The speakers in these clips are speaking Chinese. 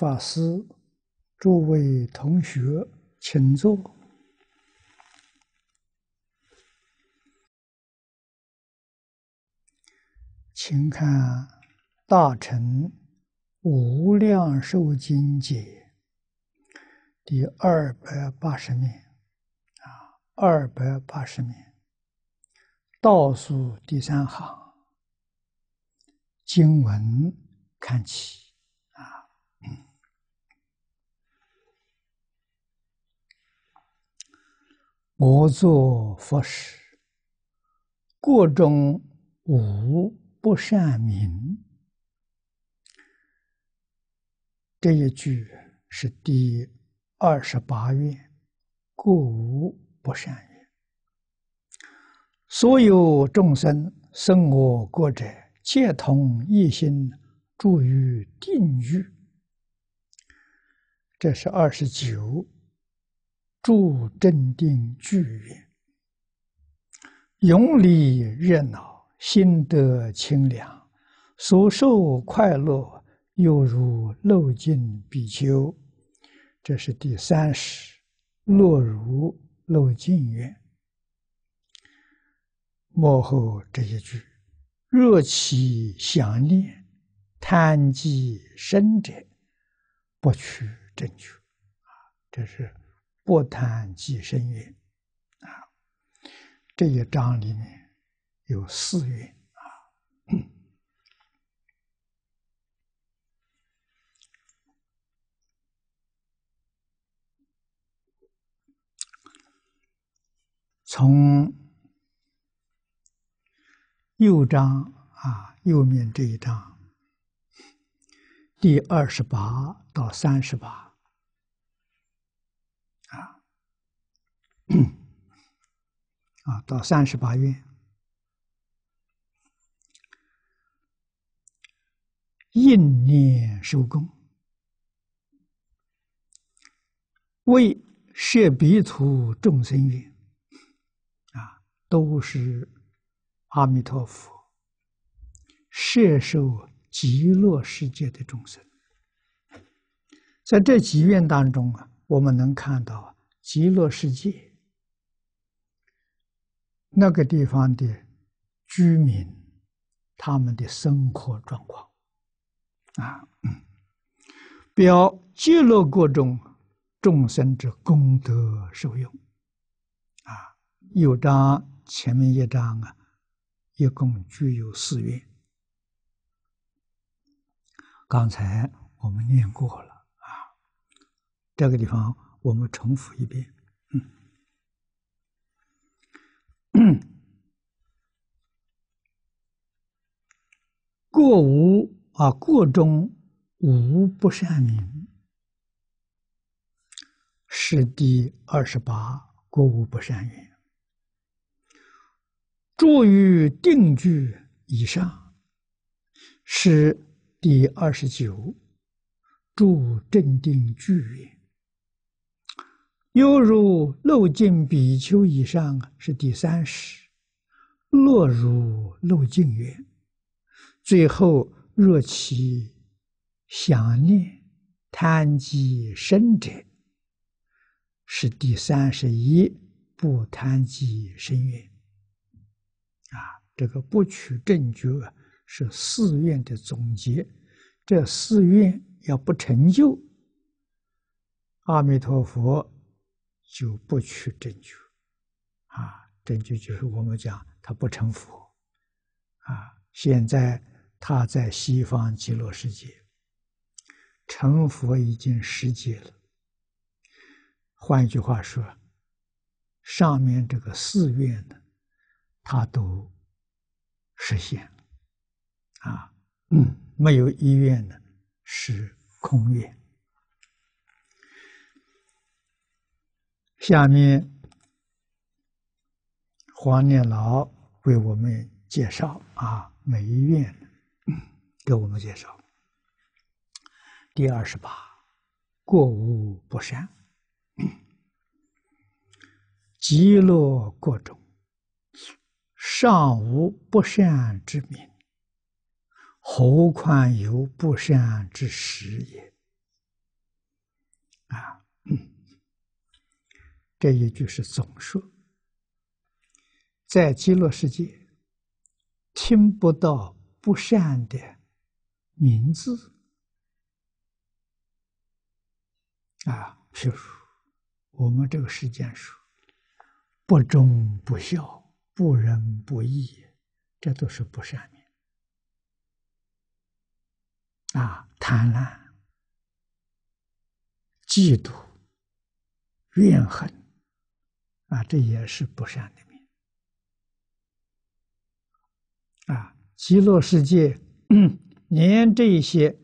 法师，诸位同学，请坐。请看《大乘无量寿经》解第二百八十面，啊，二百八十面，倒数第三行经文看起。我作佛时，过中无不善名。这一句是第二十八愿，故无不善愿。所有众生生我国者，皆同一心住于定欲。这是二十九。住镇定聚院，永离热闹心得清凉，所受快乐又如漏尽比丘。这是第三十，落如漏尽院。幕后这一句，若起想念贪计生者，不去正取。啊，这是。不谈己生云，啊，这一章里面有四月。啊，从右章啊右面这一章，第二十八到三十八。嗯，啊，到三十八愿，应念受供，为舍彼土众生愿，啊，都是阿弥陀佛摄受极乐世界的众生。在这几愿当中啊，我们能看到极乐世界。那个地方的居民，他们的生活状况，啊，表揭露各种众生之功德受用，啊，有章前面一章啊，一共具有四愿。刚才我们念过了啊，这个地方我们重复一遍。过无啊，过中无不善名。是第二十八，过无不善名。住于定句以上，是第二十九，住正定句也。犹如漏尽比丘以上是第三十，落入漏尽缘。最后若其想念贪积生者，是第三十一不贪积深缘。啊，这个不取正觉是寺院的总结，这寺院要不成就，阿弥陀佛。就不去争觉，啊，真觉就是我们讲他不成佛，啊，现在他在西方极乐世界成佛已经十劫了。换一句话说，上面这个寺院呢，他都实现了，啊，嗯，没有医院呢是空院。下面黄念老为我们介绍啊，每一遍给我们介绍第二十八，过无不善，极乐国中尚无不善之名。何况有不善之时也啊。这一句是总说，在极乐世界听不到不善的名字啊！譬如我们这个世间说不忠不孝不仁不义，这都是不善名啊，贪婪、嫉妒、怨恨。啊，这也是不善的命。啊，极乐世界连这些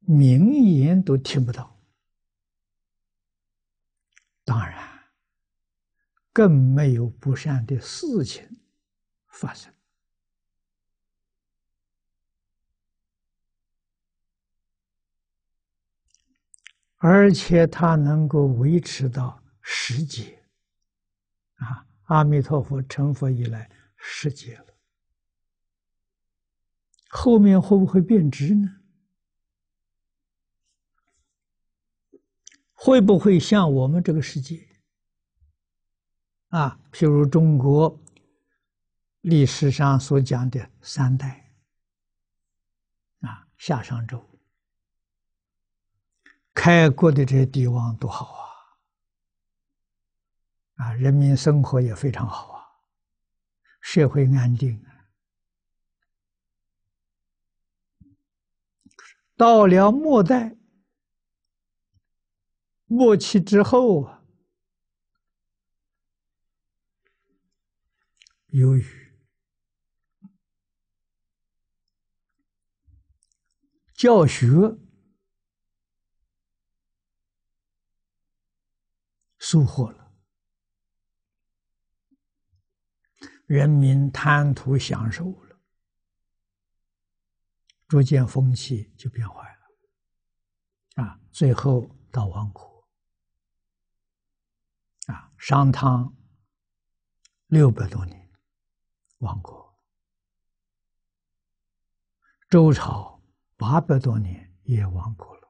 名言都听不到，当然更没有不善的事情发生。而且，它能够维持到十节。阿弥陀佛，成佛以来世界了，后面会不会变质呢？会不会像我们这个世界啊？譬如中国历史上所讲的三代啊，夏商周开国的这些帝王多好啊！啊，人民生活也非常好啊，社会安定。到了末代末期之后啊，由于教学收获了。人民贪图享受了，逐渐风气就变坏了，啊，最后到亡国，啊，商汤六百多年亡国，周朝八百多年也亡国了，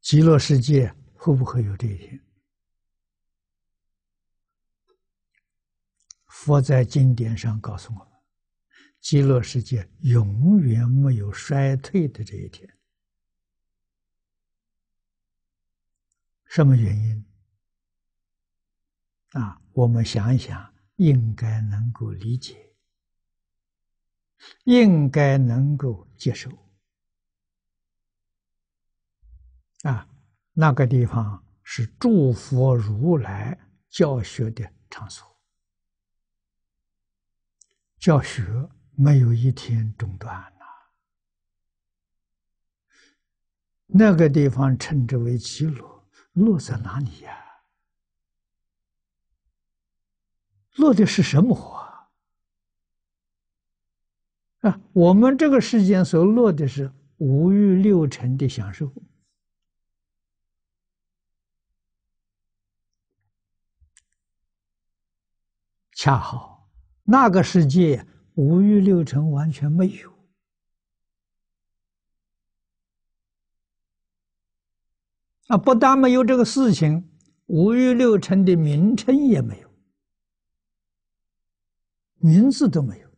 极乐世界会不会有这一天？佛在经典上告诉我们，极乐世界永远没有衰退的这一天。什么原因？啊，我们想一想，应该能够理解，应该能够接受。啊，那个地方是诸佛如来教学的场所。教学没有一天中断呐。那个地方称之为“极乐，落在哪里呀？落的是什么火？啊，我们这个世间所落的是五欲六尘的享受，恰好。那个世界，五欲六尘完全没有。啊，不但没有这个事情，五欲六尘的名称也没有，名字都没有，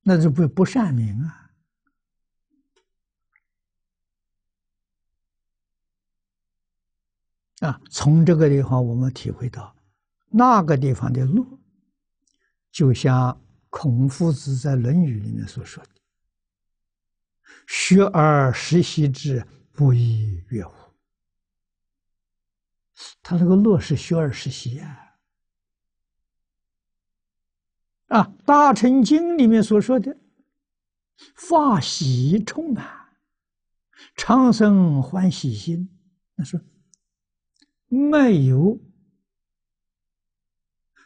那就不不善名啊！啊，从这个地方我们体会到，那个地方的路。就像孔夫子在《论语》里面所说的：“学而时习之，不亦乐乎？”他那个乐是学而时习呀。啊，《大乘经》里面所说的“发喜充满，长生欢喜心”，那是没有。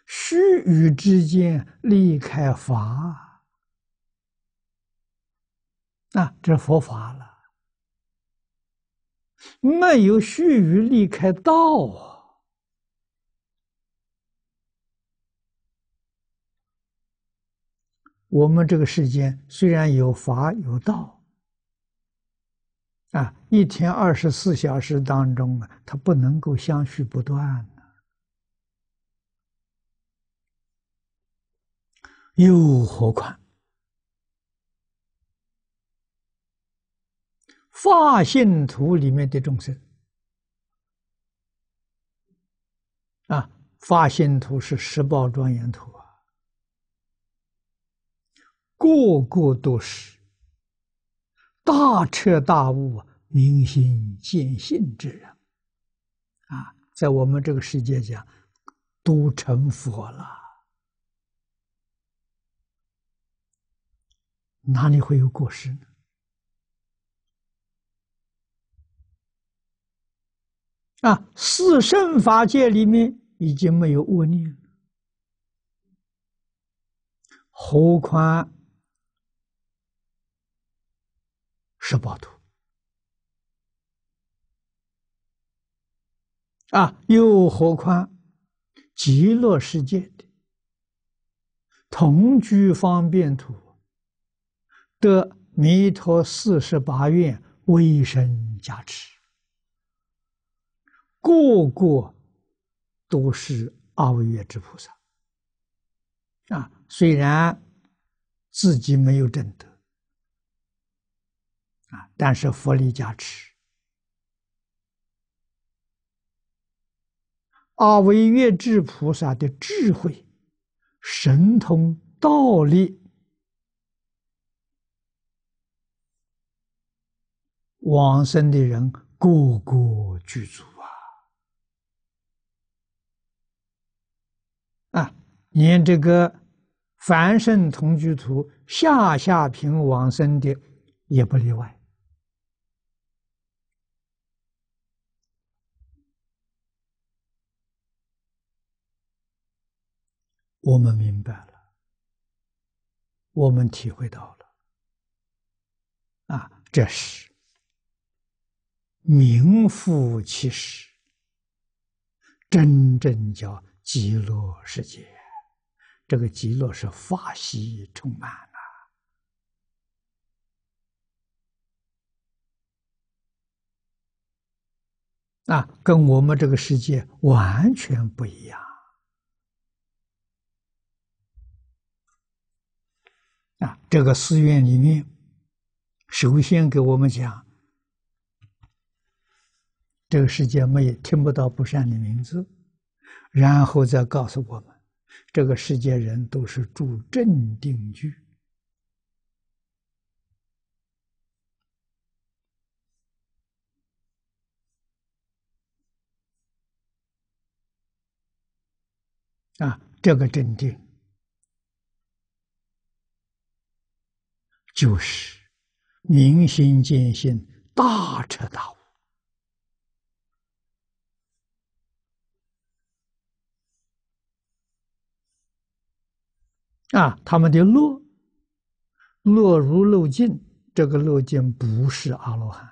须臾之间离开法啊，这佛法了，没有须臾离开道啊。我们这个世间虽然有法有道，啊，一天二十四小时当中啊，它不能够相续不断。又何况发性图里面的众生啊，发心图是十报庄严图啊，个个都是大彻大悟、明心见性之人啊，在我们这个世界讲，都成佛了。哪里会有过失呢？啊，四圣法界里面已经没有恶念了，何况十八图啊，又何况极乐世界的同居方便土。得弥陀四十八愿威神加持，个个都是阿维月智菩萨。啊，虽然自己没有证得，啊，但是佛力加持，阿维月智菩萨的智慧、神通、道力。往生的人个个具足啊！啊，连这个凡圣同居图，下下品往生的也不例外。我们明白了，我们体会到了。啊，这是。名副其实，真正叫极乐世界，这个极乐是法喜充满呐，啊，跟我们这个世界完全不一样啊！这个寺院里面，首先给我们讲。这个世界没听不到不善的名字，然后再告诉我们，这个世界人都是住镇定居。啊，这个镇定就是明心见性大彻大悟。啊，他们的乐，乐如漏尽，这个漏尽不是阿罗汉，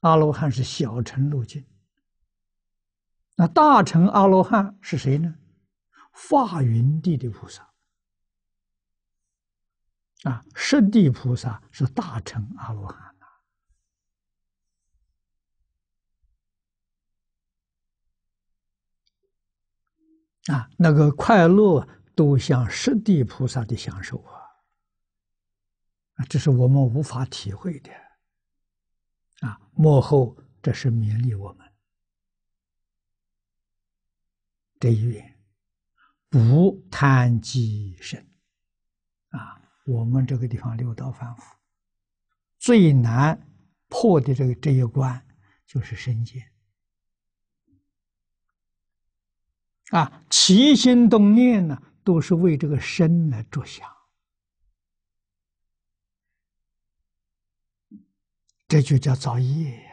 阿罗汉是小乘漏尽。那大乘阿罗汉是谁呢？法云地的菩萨，啊，圣地菩萨是大乘阿罗汉。啊，那个快乐都像十地菩萨的享受啊！啊，这是我们无法体会的。啊，幕后这是勉励我们这一边不贪己身。啊，我们这个地方六道反复最难破的这个这一关就是身见。啊，起心动念呢，都是为这个身来着想，这就叫造业呀。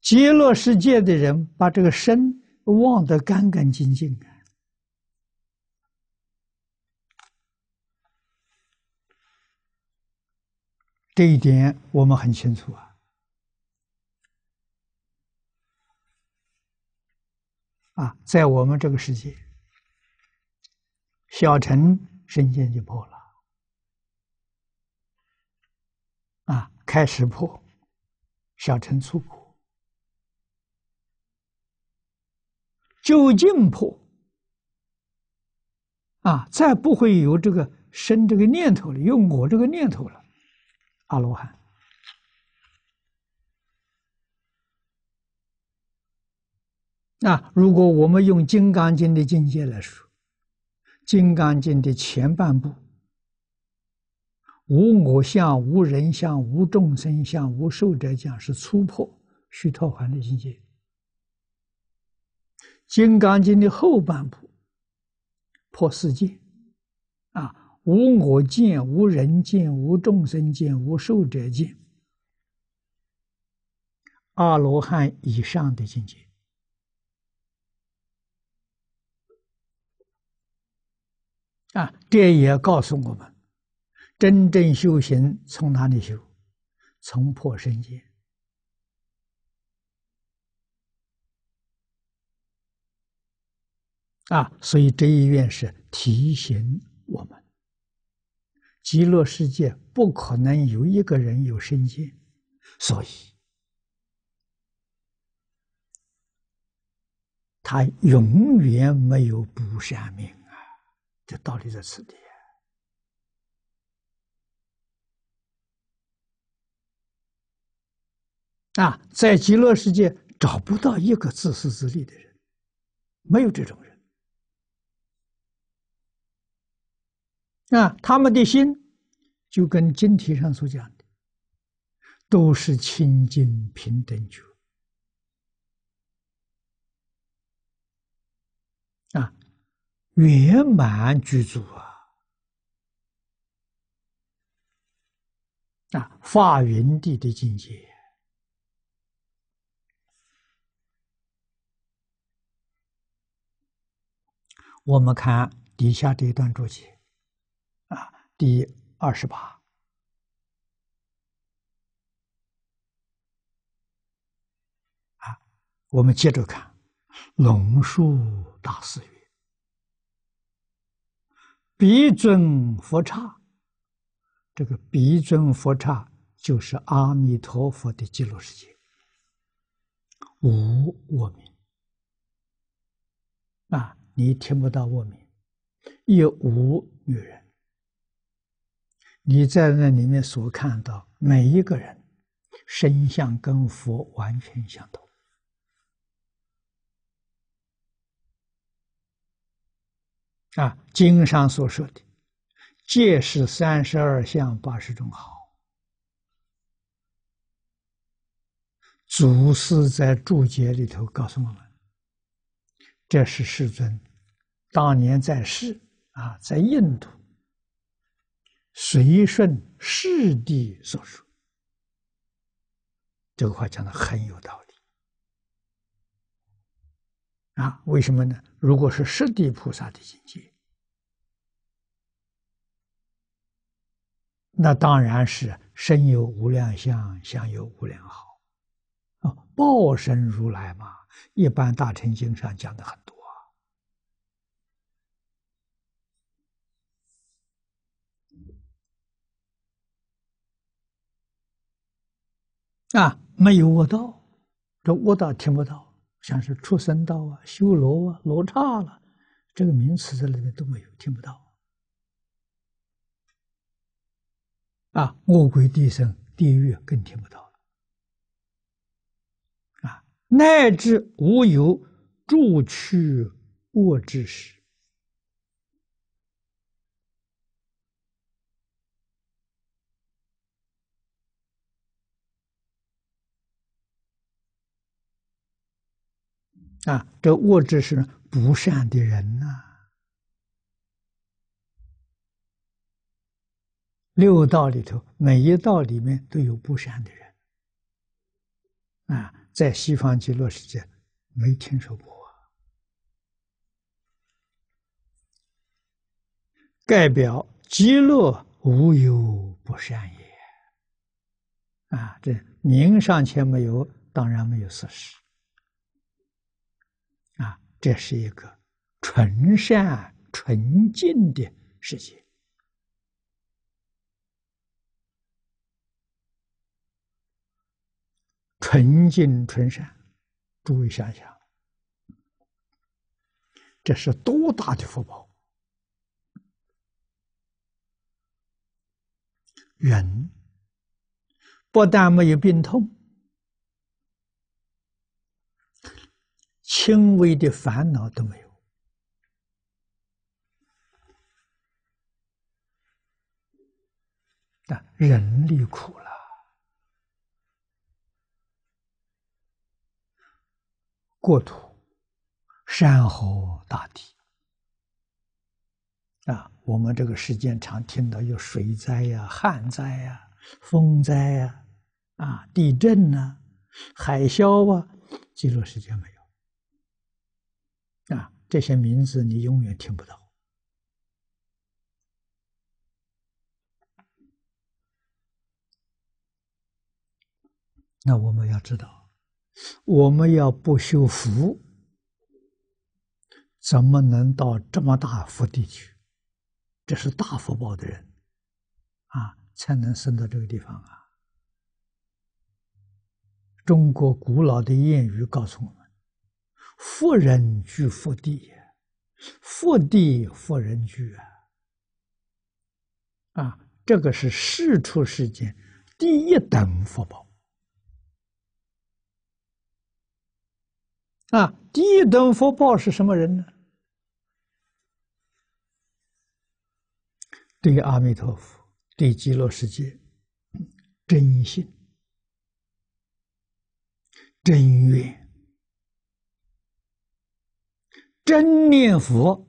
极乐世界的人把这个身忘得干干净净啊。这一点我们很清楚啊！啊，在我们这个世界，小陈身见就破了，啊，开始破，小陈出苦，究竟破，啊，再不会有这个生这个念头了，有我这个念头了。阿罗汉。那如果我们用《金刚经》的境界来说，《金刚经》的前半部，无我相、无人相、无众生相、无寿者相，是初破须陀环的境界；《金刚经》的后半部，破四界。无我见，无人见，无众生见，无寿者见。阿罗汉以上的境界啊，这也告诉我们：真正修行从哪里修？从破身见啊。所以这一愿是提醒我们。极乐世界不可能有一个人有身见，所以他永远没有不善命啊！这道理在此地啊，在极乐世界找不到一个自私自利的人，没有这种人。那他们的心，就跟经题上所讲的，都是清净平等觉。啊，圆满具足啊，啊，法云地的境界。我们看底下这一段注解。第二十八啊，我们接着看龙树大士曰：“鼻尊佛刹，这个鼻尊佛刹就是阿弥陀佛的极乐世界，无我名啊，你听不到我名，也无女人。”你在那里面所看到每一个人，身相跟佛完全相同。啊，经上所说的，戒是三十二相八十种好，祖师在注解里头告诉我们，这是世尊当年在世啊，在印度。随顺世地所说，这个话讲的很有道理啊！为什么呢？如果是十地菩萨的境界，那当然是身有无量相，相有无量好啊！报身如来嘛，一般大乘经上讲的很多。啊，没有悟道，这悟道听不到，像是出生道啊、修罗啊、罗刹了，这个名词在里面都没有，听不到。啊，恶鬼、地生、地狱更听不到了。啊，乃至无有住去恶知识。啊，这物质是不善的人呐！六道里头，每一道里面都有不善的人。啊，在西方极乐世界没听说过，盖表极乐无有不善也。啊，这名上且没有，当然没有事实。这是一个纯善纯净的世界，纯净纯善。注意想想，这是多大的福报！人不但没有病痛。轻微的烦恼都没有，但人力苦了，国土、山河大地啊，我们这个时间常听到有水灾呀、旱灾呀、风灾啊、啊地震呐、海啸啊，记录时间没有。啊，这些名字你永远听不到。那我们要知道，我们要不修福，怎么能到这么大福地去？这是大福报的人啊，才能生到这个地方啊。中国古老的谚语告诉我。们。富人居富地，富地富人居啊！啊，这个是世出世间第一等福报啊！第一等福报是什么人呢？对阿弥陀佛，对极乐世界，真心真愿。真念佛，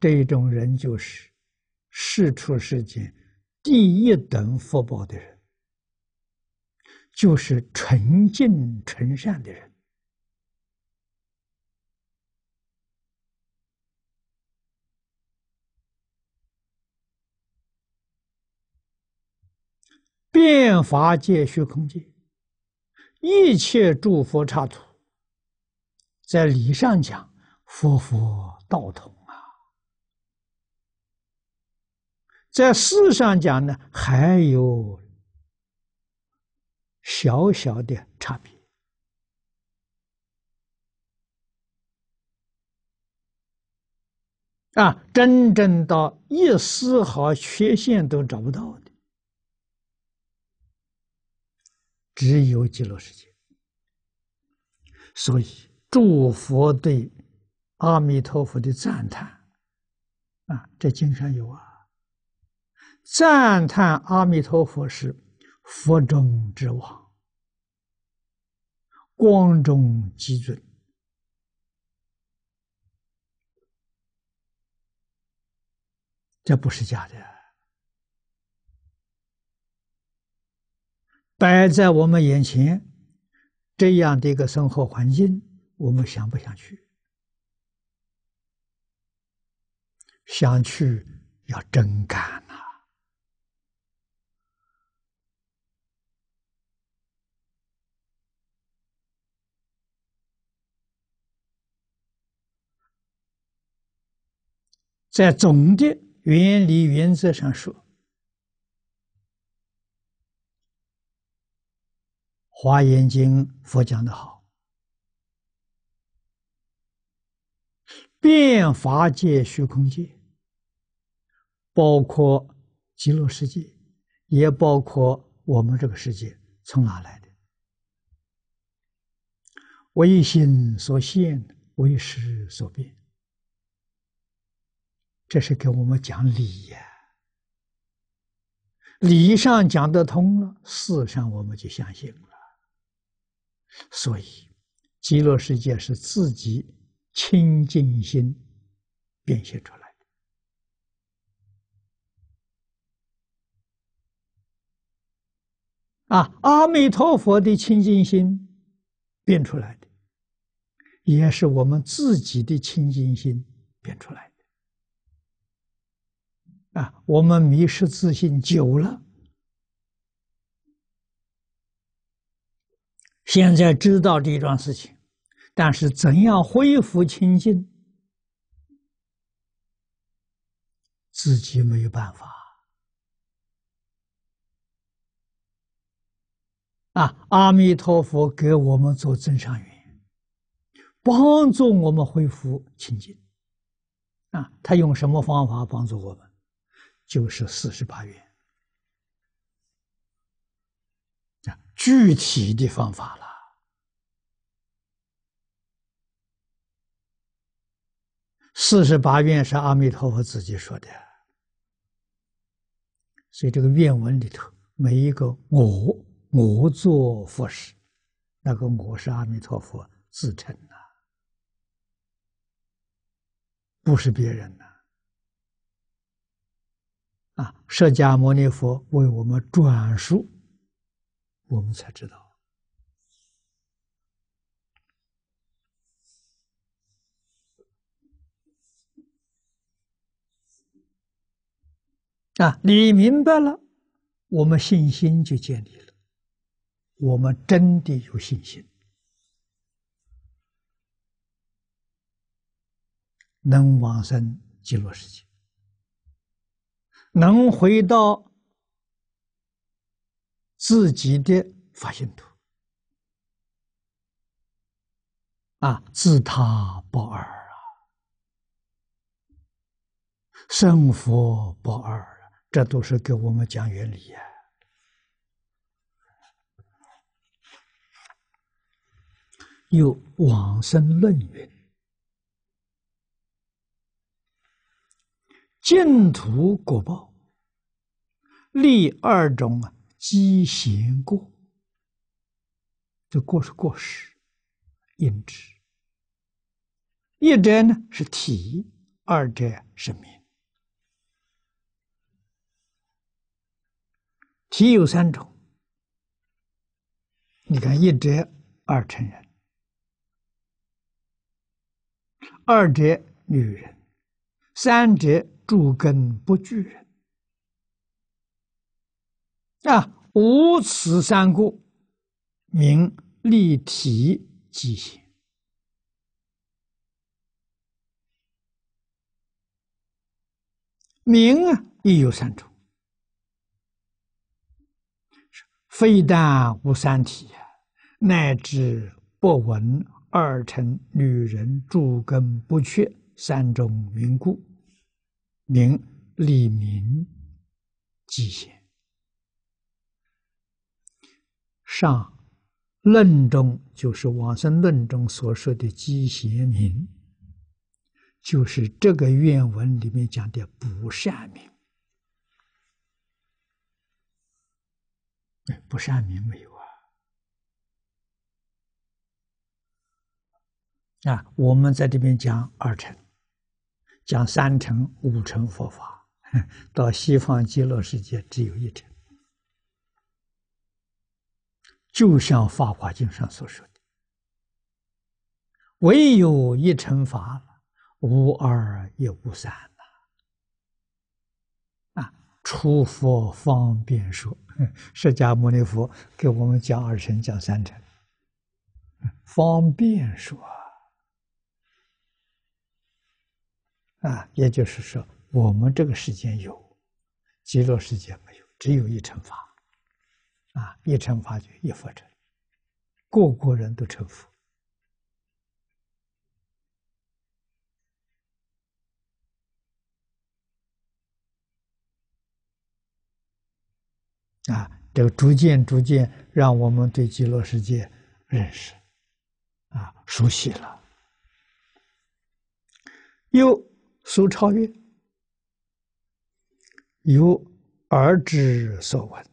这种人就是世出世间第一等福报的人，就是纯净纯善的人。变法界虚空界，一切诸佛刹土。在理上讲，佛佛道统啊；在事上讲呢，还有小小的差别啊。真正到一丝毫缺陷都找不到的，只有极乐世界。所以。诸佛对阿弥陀佛的赞叹啊，这经常有啊。赞叹阿弥陀佛是佛中之王，光中极尊，这不是假的。摆在我们眼前这样的一个生活环境。我们想不想去？想去要真干呐！在总的原理原则上说，《华严经》佛讲得好。变法界、虚空界，包括极乐世界，也包括我们这个世界从哪来的？唯心所现，为识所变，这是给我们讲理呀。理上讲得通了，事上我们就相信了。所以，极乐世界是自己。清净心变现出来的啊，阿弥陀佛的清净心变出来的，也是我们自己的清净心变出来的啊。我们迷失自信久了，现在知道这一桩事情。但是，怎样恢复清净，自己没有办法啊！阿弥陀佛给我们做增上缘，帮助我们恢复清净啊！他用什么方法帮助我们？就是四十八愿啊，具体的方法了。四十八愿是阿弥陀佛自己说的，所以这个愿文里头每一个“我我做佛事”，那个“我是阿弥陀佛”自称呐，不是别人啊！啊，释迦牟尼佛为我们转述，我们才知道。啊！你明白了，我们信心就建立了。我们真的有信心，能往生极乐世界，能回到自己的发性土啊！自他不二啊，圣佛不二。这都是给我们讲原理呀。又往生论云：净土果报，立二种啊，畸形过，这过是过失，因之，一者呢是体，二者是名。体有三种，你看一者二成人，二者女人，三者诸根不具人。啊，无此三故，名立体即心。名啊，亦有三种。非但无三体，乃至不闻二乘女人诸根不缺，三种缘故名利名积邪。上论中就是往生论中所说的积邪名，就是这个愿文里面讲的不善名。不善名没有啊！啊，我们在这边讲二乘，讲三乘五乘佛法，到西方极乐世界只有一乘。就像《法华经》上所说的：“唯有一乘法，无二也无三。”出佛方便说，释迦牟尼佛给我们讲二乘，讲三乘，方便说啊，也就是说，我们这个世间有，极乐世界没有，只有一乘法，啊，一乘法就一佛乘，个个人都成佛。啊，这个逐渐逐渐让我们对极乐世界认识，啊，熟悉了。有苏超越，有而之所闻，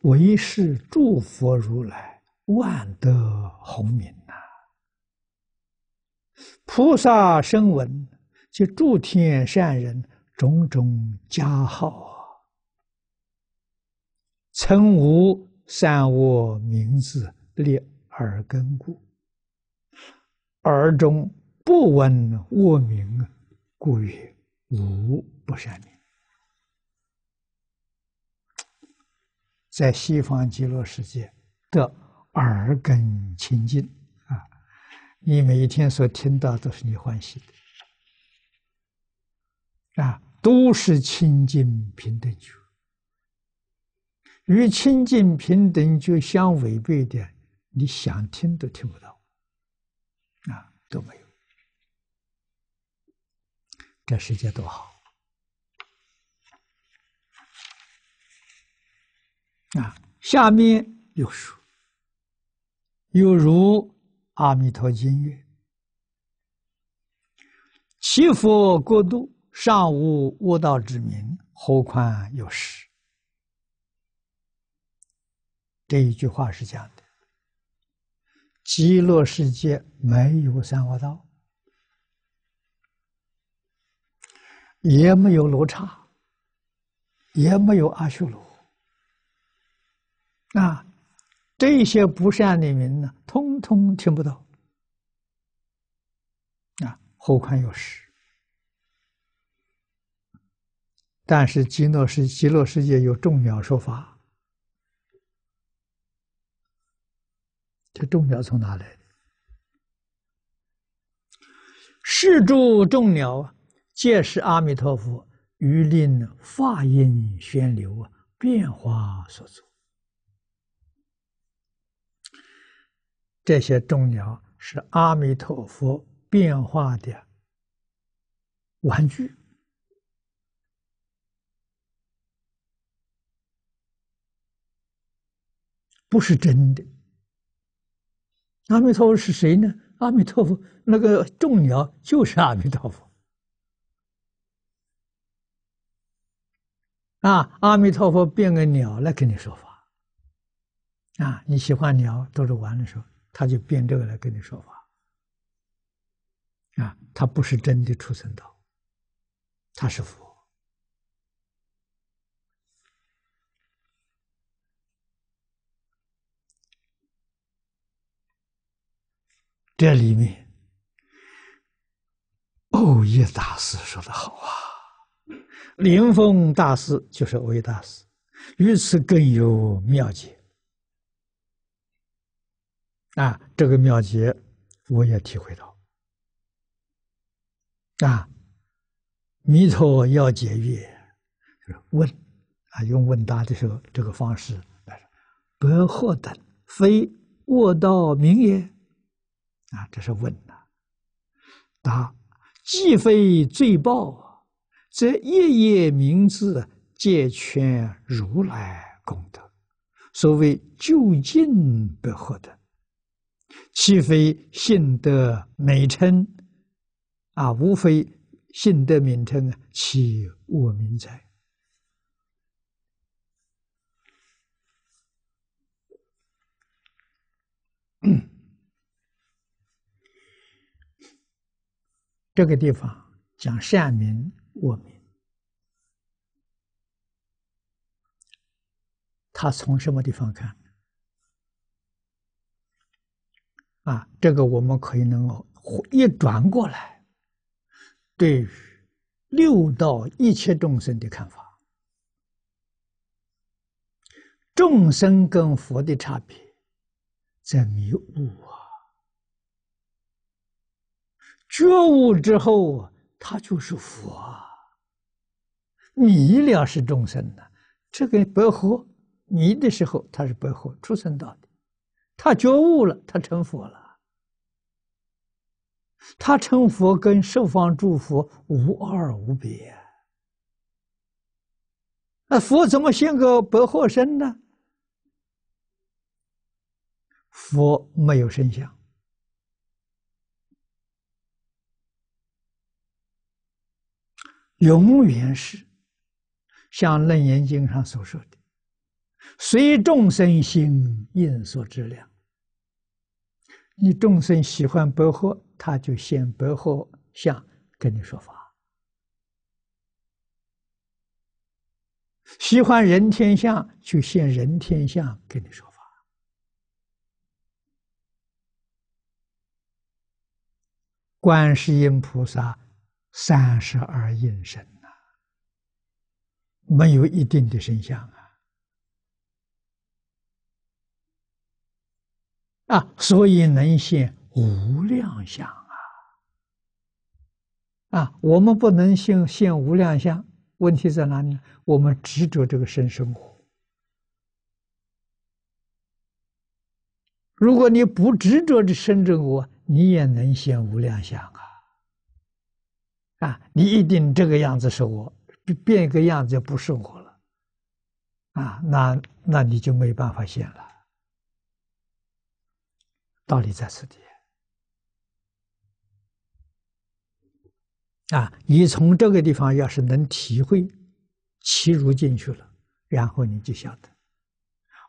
唯是诸佛如来万德洪明呐，菩萨声闻及诸天善人种种加号。曾无善恶名字立耳根故，耳中不闻恶名，故曰无不善名。在西方极乐世界的耳根清净啊，你每一天所听到都是你欢喜的啊，都是清净平等觉。与清净平等就相违背的，你想听都听不到，啊，都没有。这世界多好！啊，下面又说，又如阿弥陀音乐，其佛国度尚无悟道之名，何况有时？”这一句话是讲的：极乐世界没有三恶道，也没有罗刹，也没有阿修罗。那这些不善的名呢，通通听不到。啊，何况有时。但是极乐是极乐世界有重要说法。这众鸟从哪来的？是诸众鸟啊，皆是阿弥陀佛于令法音宣流啊，变化所作。这些众鸟是阿弥陀佛变化的玩具，不是真的。阿弥陀佛是谁呢？阿弥陀佛那个众鸟就是阿弥陀佛，啊，阿弥陀佛变个鸟来跟你说法，啊，你喜欢鸟，都是玩的时候，他就变这个来跟你说法，啊，他不是真的畜生道，他是佛。这里面，欧耶大师说的好啊，灵峰大师就是欧耶大师，于此更有妙解。啊，这个妙解我也体会到。啊，弥陀要解曰，问，啊，用问答的时候这个方式来说，白获等非卧道名也。啊，这是问的。答：既非罪报，则夜夜明志，皆劝如来功德，所谓究竟不获得，岂非信德美称？啊，无非信德名称，其我名嗯。这个地方讲善民恶民，他从什么地方看？啊，这个我们可以能够一转过来，对于六道一切众生的看法，众生跟佛的差别在迷雾啊。觉悟之后，他就是佛。你俩是众生的，这个白鹤，你的时候他是白鹤，出生道的，他觉悟了，他成佛了。他成佛跟受方诸佛无二无别。那佛怎么像个白鹤身呢？佛没有身相。永远是像《楞严经》上所说的：“随众生心，应所之量。”你众生喜欢白鹤，他就现白鹤相跟你说法；喜欢人天相，就现人天相跟你说法。观世音菩萨。三十二应生呐，没有一定的身相啊，啊，所以能现无量相啊，啊，我们不能现现无量相，问题在哪里呢？我们执着这个生生活。如果你不执着的生生活，你也能现无量相啊。啊，你一定这个样子是我，变一个样子就不是我了，啊，那那你就没办法现了。道理在此地。啊，你从这个地方要是能体会，其如进去了，然后你就晓得，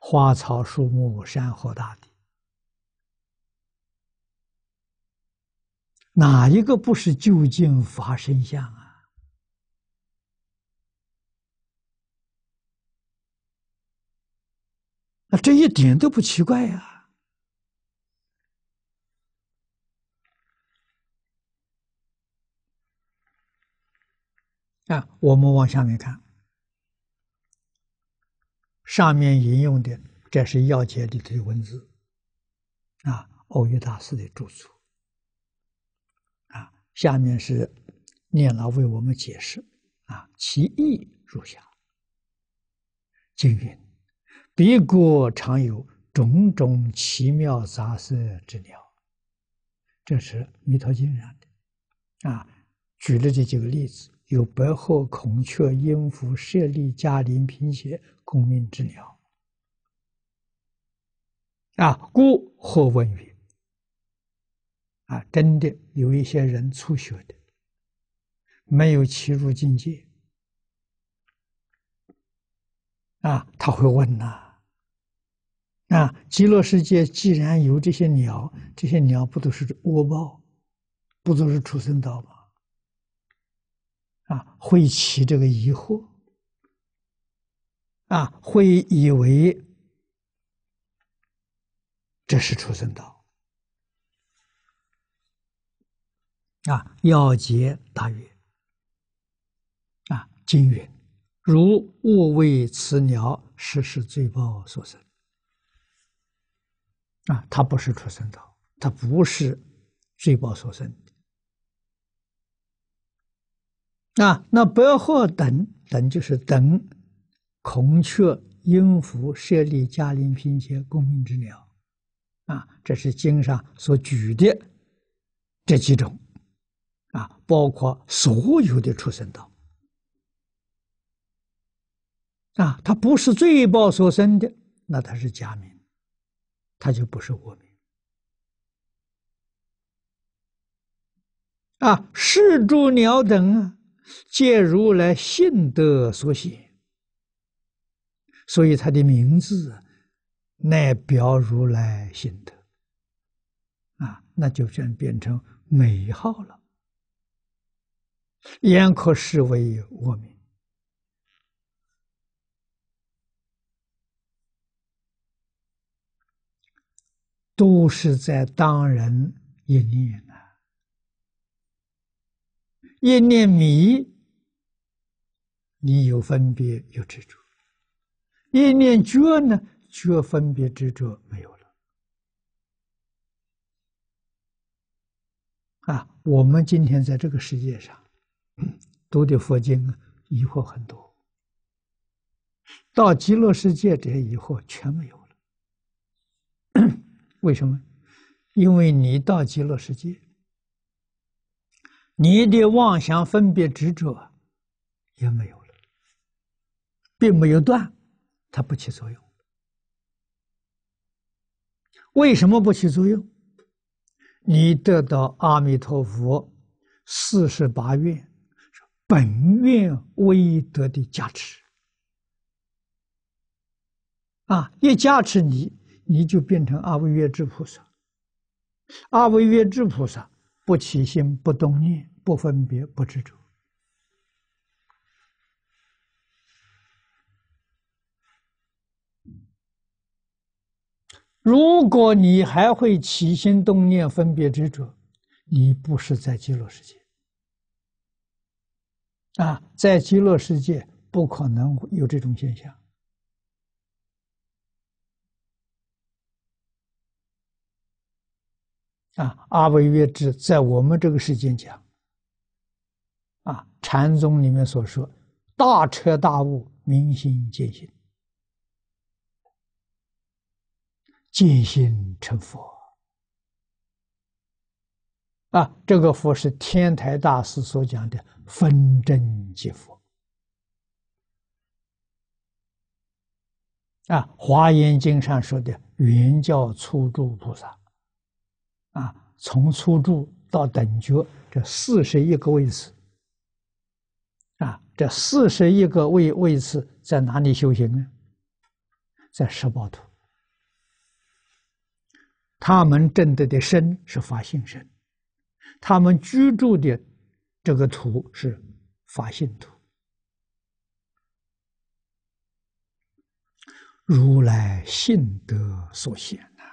花草树木、山河大地。哪一个不是究竟法身相啊？那这一点都不奇怪呀！啊，我们往下面看，上面引用的这是要解里头的文字，啊，欧耶大师的著作。下面是念老为我们解释，啊，其意如下：经云，比国常有种种奇妙杂色之鸟。这是《弥陀经》上的，啊，举了这几个例子，有白鹤、孔雀、音符、舍利迦林、贫血、公命之鸟。啊，故何问曰？啊，真的有一些人初学的，没有切入境界，啊，他会问呐，啊，极乐世界既然有这些鸟，这些鸟不都是窝包，不都是畜生道吗？啊，会起这个疑惑，啊，会以为这是畜生道。啊，要结大曰：“啊，金云如勿为此鸟，时是罪报所生。啊，它不是畜生道，它不是罪报所生的。那那白鹤等等，就是等孔雀、鹦鹉、舍利嘉陵、贫姐、公名之鸟。啊，这是经上所举的这几种。”啊，包括所有的出生道，啊，他不是罪报所生的，那他是假名，他就不是我名。啊，世诸鸟等，啊，借如来性德所写，所以他的名字，乃表如来性德。啊，那就算变成美号了。焉可视为我名？都是在当人一念呐，一念迷，你有分别有执着；一念觉呢，觉分别执着没有了。啊，我们今天在这个世界上。读的佛经啊，疑惑很多。到极乐世界这些疑惑全没有了。为什么？因为你到极乐世界，你的妄想、分别、执着也没有了，并没有断，它不起作用。为什么不起作用？你得到阿弥陀佛四十八愿。本愿威德的加持啊！一加持你，你就变成阿惟越之菩萨。阿惟越之菩萨不起心、不动念、不分别、不执着。如果你还会起心动念、分别执着，你不是在记录世界。啊，在极乐世界不可能有这种现象。啊，阿唯越之在我们这个世间讲，啊，禅宗里面所说，大彻大悟，明心见性，见心成佛。啊，这个佛是天台大师所讲的。分真即佛啊，《华严经》上说的“云教初住菩萨”，啊，从初住到等觉这四十一个位次，啊，这四十一个位位次在哪里修行呢？在十八图。他们证得的身是法性身，他们居住的。这个图是法性图，如来性德所显呐，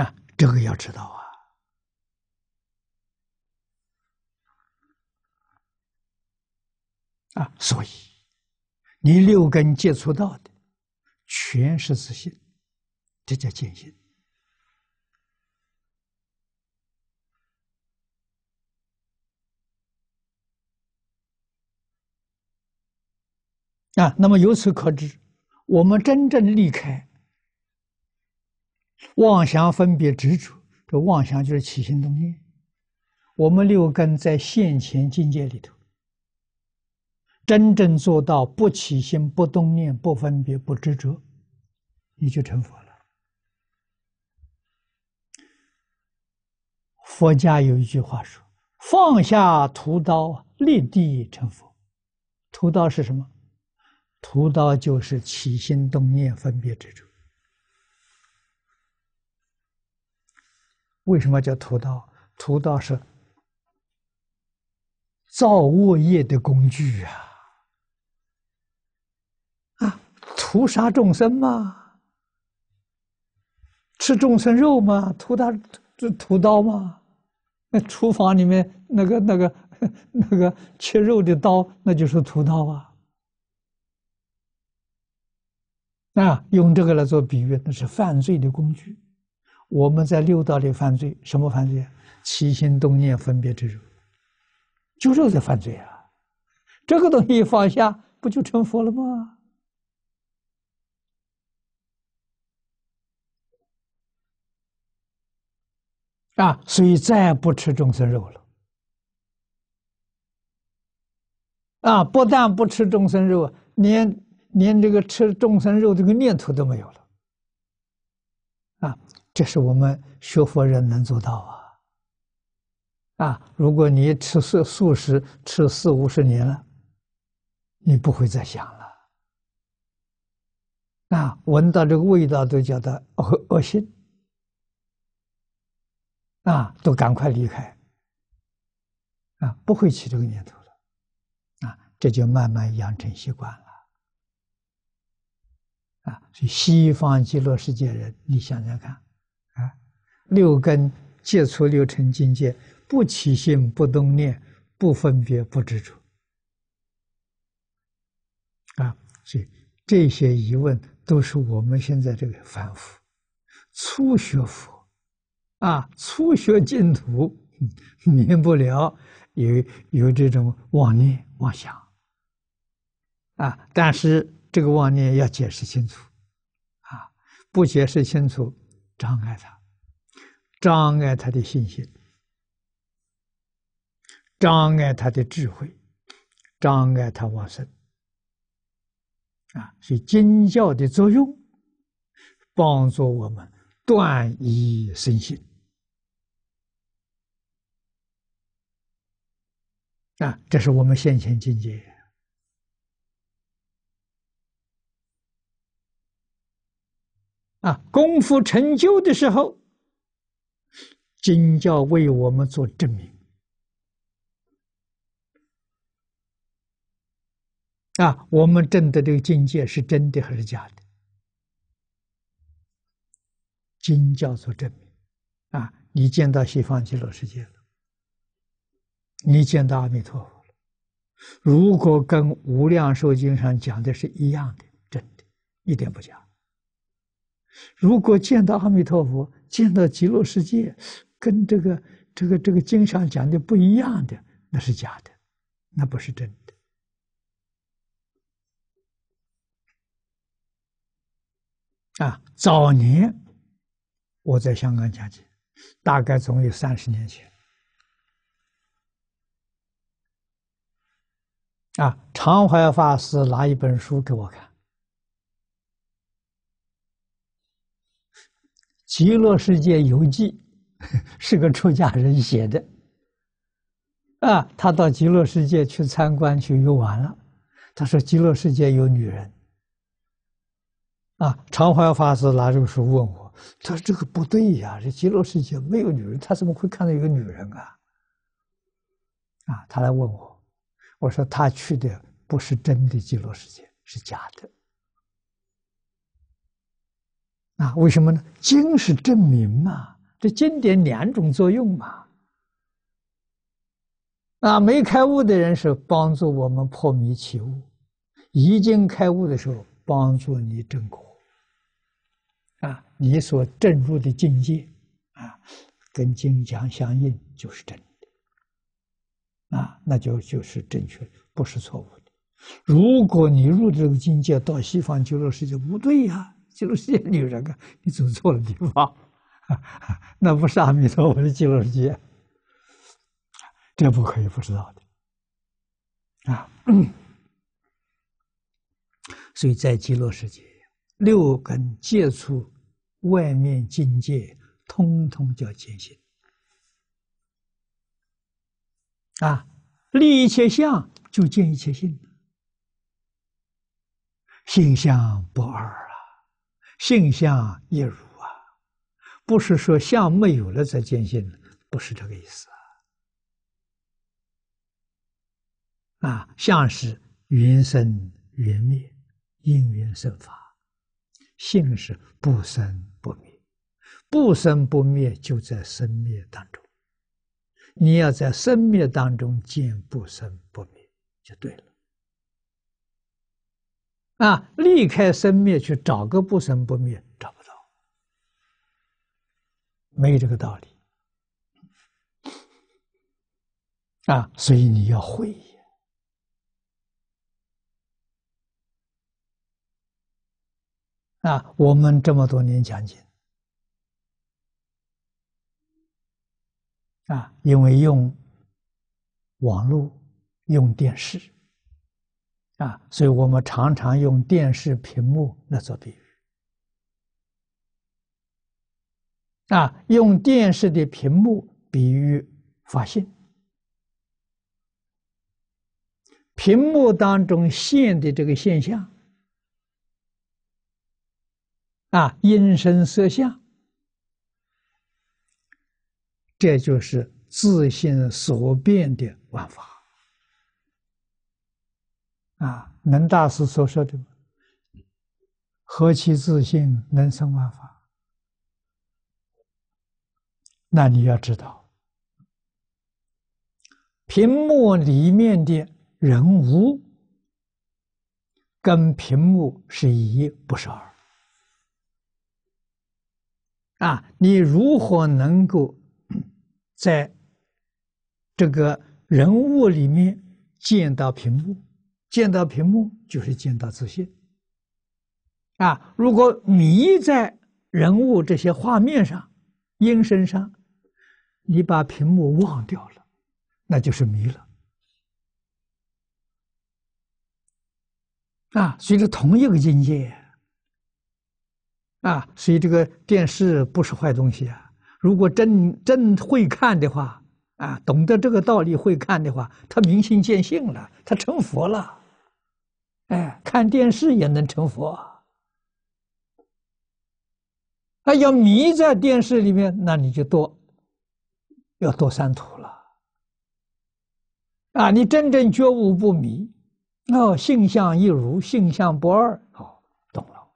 啊，这个要知道啊，啊，所以你六根接触到的全是自信，这叫见性。啊，那么由此可知，我们真正离开妄想分别执着，这妄想就是起心动念。我们六根在现前境界里头，真正做到不起心、不动念、不分别、不执着，你就成佛了。佛家有一句话说：“放下屠刀，立地成佛。”屠刀是什么？屠刀就是起心动念分别之处。为什么叫屠刀？屠刀是造恶业的工具啊！啊，屠杀众生嘛，吃众生肉嘛，屠刀、屠刀嘛。那厨房里面那个、那个、那个切肉的刀，那就是屠刀啊。那用这个来做比喻，那是犯罪的工具。我们在六道里犯罪，什么犯罪？起心动念、分别执着，就这个在犯罪啊！这个东西一放下，不就成佛了吗？啊，所以再不吃众生肉了。啊，不但不吃众生肉，连……连这个吃众生肉这个念头都没有了，啊，这是我们学佛人能做到啊。啊，如果你吃素素食吃四五十年了，你不会再想了，啊，闻到这个味道都觉得恶恶心，啊，都赶快离开，啊，不会起这个念头了，啊，这就慢慢养成习惯了。啊，所以西方极乐世界人，你想想看，啊，六根接触六尘境界，不起心不动念，不分别不执着，啊，所以这些疑问都是我们现在这个凡夫初学佛，啊，初学净土，免不了有有这种妄念妄想，啊，但是。这个妄念要解释清楚，啊，不解释清楚，障碍他，障碍他的信心，障碍他的智慧，障碍他往生，啊，所以经教的作用，帮助我们断疑生信，啊，这是我们现前境界。啊，功夫成就的时候，经教为我们做证明。啊，我们证的这个境界是真的还是假的？经教做证明。啊，你见到西方极乐世界了，你见到阿弥陀佛了。如果跟《无量寿经》上讲的是一样的，真的，一点不假。如果见到阿弥陀佛，见到极乐世界，跟这个这个这个经上讲的不一样的，那是假的，那不是真的。啊，早年我在香港讲经，大概总有三十年前。啊，常怀法师拿一本书给我看。《极乐世界游记》是个出家人写的，啊，他到极乐世界去参观去游玩了，他说极乐世界有女人，啊，常怀法师拿这个书问我，他说这个不对呀，这极乐世界没有女人，他怎么会看到一个女人啊？啊，他来问我，我说他去的不是真的极乐世界，是假的。啊，为什么呢？经是证明嘛，这经典两种作用嘛。啊，没开悟的人是帮助我们破迷起悟，已经开悟的时候帮助你正果。啊，你所证入的境界啊，跟经讲相应，就是真的。啊，那就就是正确，不是错误的。如果你入这个境界到西方极乐世界，不对呀。极乐世界有人啊，你走错了地方，那不是阿弥陀佛的极乐世界，这不可以不知道的啊。所以在极乐世界，六根接触外面境界，通通叫见性啊，立一切相就见一切性，性相不二。性相一如啊，不是说相没有了才见性，不是这个意思啊。啊，相是缘生缘灭，因缘生法；性是不生不灭，不生不灭就在生灭当中。你要在生灭当中见不生不灭，就对了。啊，离开生灭去找个不生不灭，找不到，没有这个道理。啊，所以你要会。啊，我们这么多年讲经，啊，因为用网络，用电视。啊，所以我们常常用电视屏幕来做比喻。啊，用电视的屏幕比喻发现，屏幕当中现的这个现象，啊，音声色相，这就是自信所变的万法。啊，能大师所说的“何其自信，能生万法”，那你要知道，屏幕里面的人物跟屏幕是一不是二啊！你如何能够在这个人物里面见到屏幕？见到屏幕就是见到自信啊！如果迷在人物这些画面上、影身上，你把屏幕忘掉了，那就是迷了啊！随着同一个境界啊，所以这个电视不是坏东西啊！如果真真会看的话啊，懂得这个道理会看的话，他明心见性了，他成佛了。哎，看电视也能成佛？啊，要迷在电视里面，那你就多要多三途了。啊，你真正觉悟不迷，哦，性相一如，性相不二，好，懂了。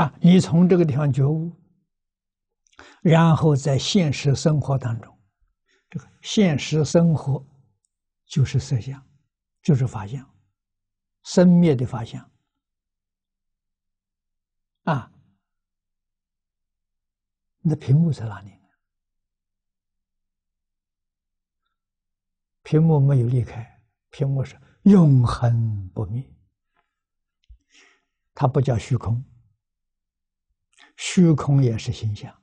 啊，你从这个地方觉悟，然后在现实生活当中，这个现实生活。就是色相，就是法相，生灭的法相。啊，你的屏幕在哪里呢？屏幕没有离开，屏幕是永恒不灭，它不叫虚空，虚空也是形象，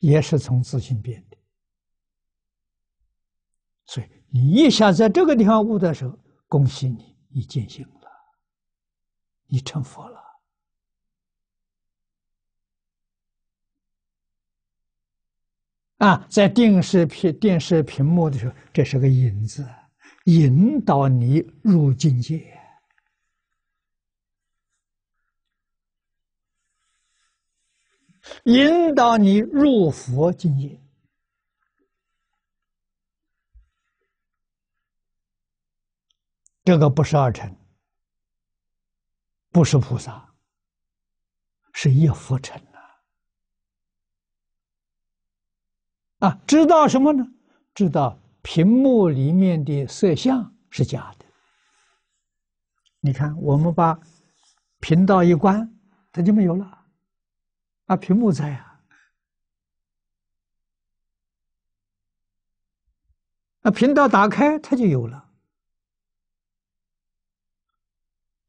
也是从自性变的，所以。你一下在这个地方悟的时候，恭喜你，你见行了，你成佛了。啊，在电视屏电视屏幕的时候，这是个引子，引导你入境界，引导你入佛境界。这个不是二乘，不是菩萨，是一浮尘呐！啊，知道什么呢？知道屏幕里面的色相是假的。你看，我们把频道一关，它就没有了；啊，屏幕在啊；那频道打开，它就有了。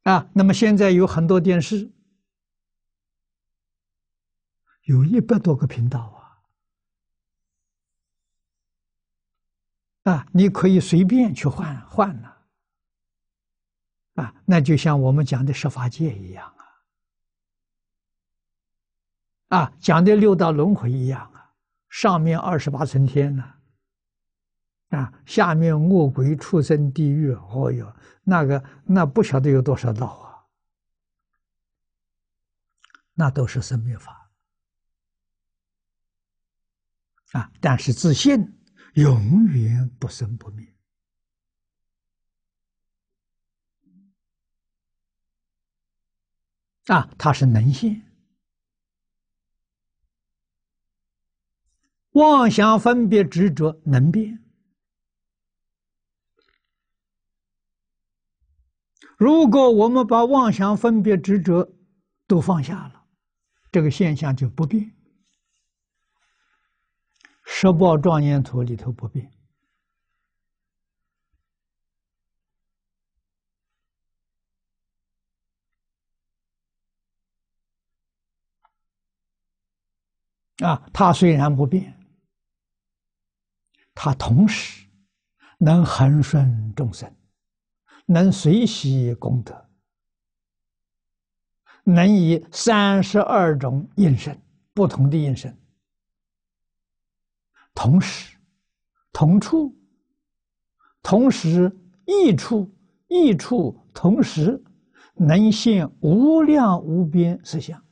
啊，那么现在有很多电视，有一百多个频道啊，啊，你可以随便去换换呢，啊，那就像我们讲的十法界一样啊，啊，讲的六道轮回一样啊，上面二十八层天呢。啊！下面恶鬼出生地狱，哦呦，那个那不晓得有多少道啊！那都是生命法啊！但是自信永远不生不灭啊！它是能性，妄想分别执着能变。如果我们把妄想分别执着都放下了，这个现象就不变。十报庄严土里头不变。啊，它虽然不变，它同时能恒顺众生。能随喜功德，能以三十二种应身，不同的应身，同时同处、同时异处、异处同时，能现无量无边实相，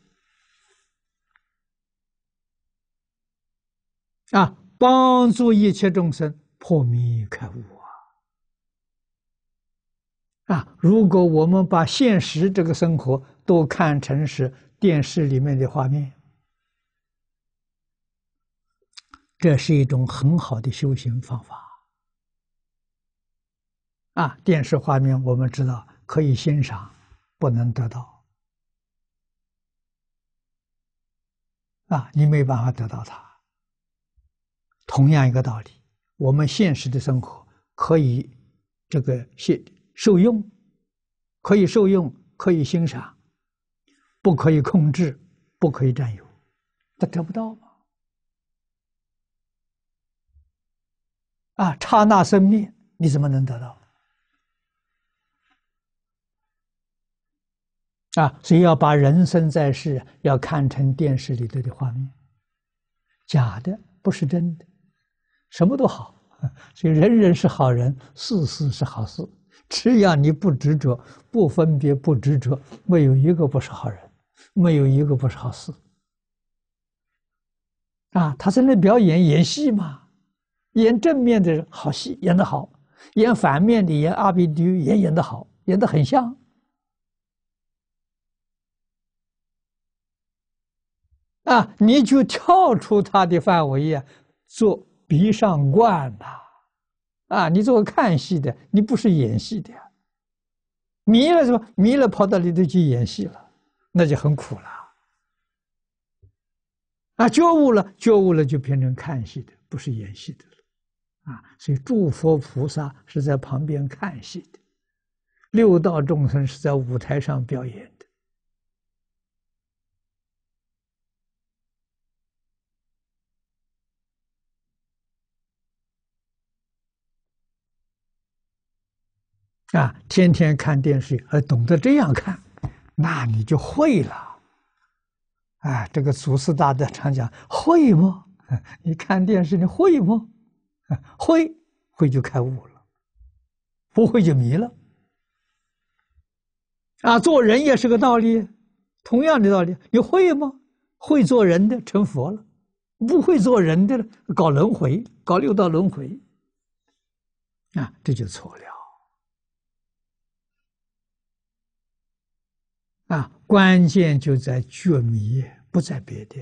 啊，帮助一切众生破迷开悟。啊，如果我们把现实这个生活都看成是电视里面的画面，这是一种很好的修行方法。啊，电视画面我们知道可以欣赏，不能得到。啊，你没办法得到它。同样一个道理，我们现实的生活可以这个现。受用，可以受用，可以欣赏，不可以控制，不可以占有，他得不到嘛？啊，刹那生灭，你怎么能得到？啊，所以要把人生在世要看成电视里头的画面，假的不是真的，什么都好，所以人人是好人，事事是好事。只要你不执着、不分别、不执着，没有一个不是好人，没有一个不是好事。啊，他在那表演演戏嘛，演正面的好戏演的好，演反面的演阿鼻牛也演的好，演的很像。啊，你就跳出他的范围，做鼻上冠吧。啊，你做看戏的，你不是演戏的。呀。迷了什么？迷了，跑到里头去演戏了，那就很苦了。啊，觉悟了，觉悟了就变成看戏的，不是演戏的了。啊，所以诸佛菩萨是在旁边看戏的，六道众生是在舞台上表演。啊，天天看电视，还懂得这样看，那你就会了。哎，这个祖师大德常讲：会不？你看电视，你会不？会会就开悟了，不会就迷了。啊，做人也是个道理，同样的道理，你会吗？会做人的成佛了，不会做人的搞轮回，搞六道轮回。啊，这就错了。关键就在觉迷，不在别的。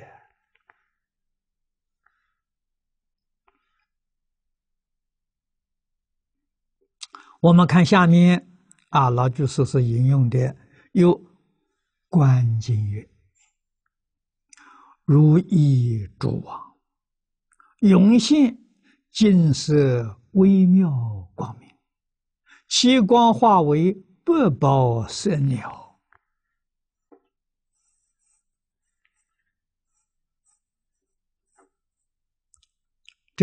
我们看下面啊，老居士是引用的：有观境月，如意珠网涌现，金色微妙光明，其光化为不宝神鸟。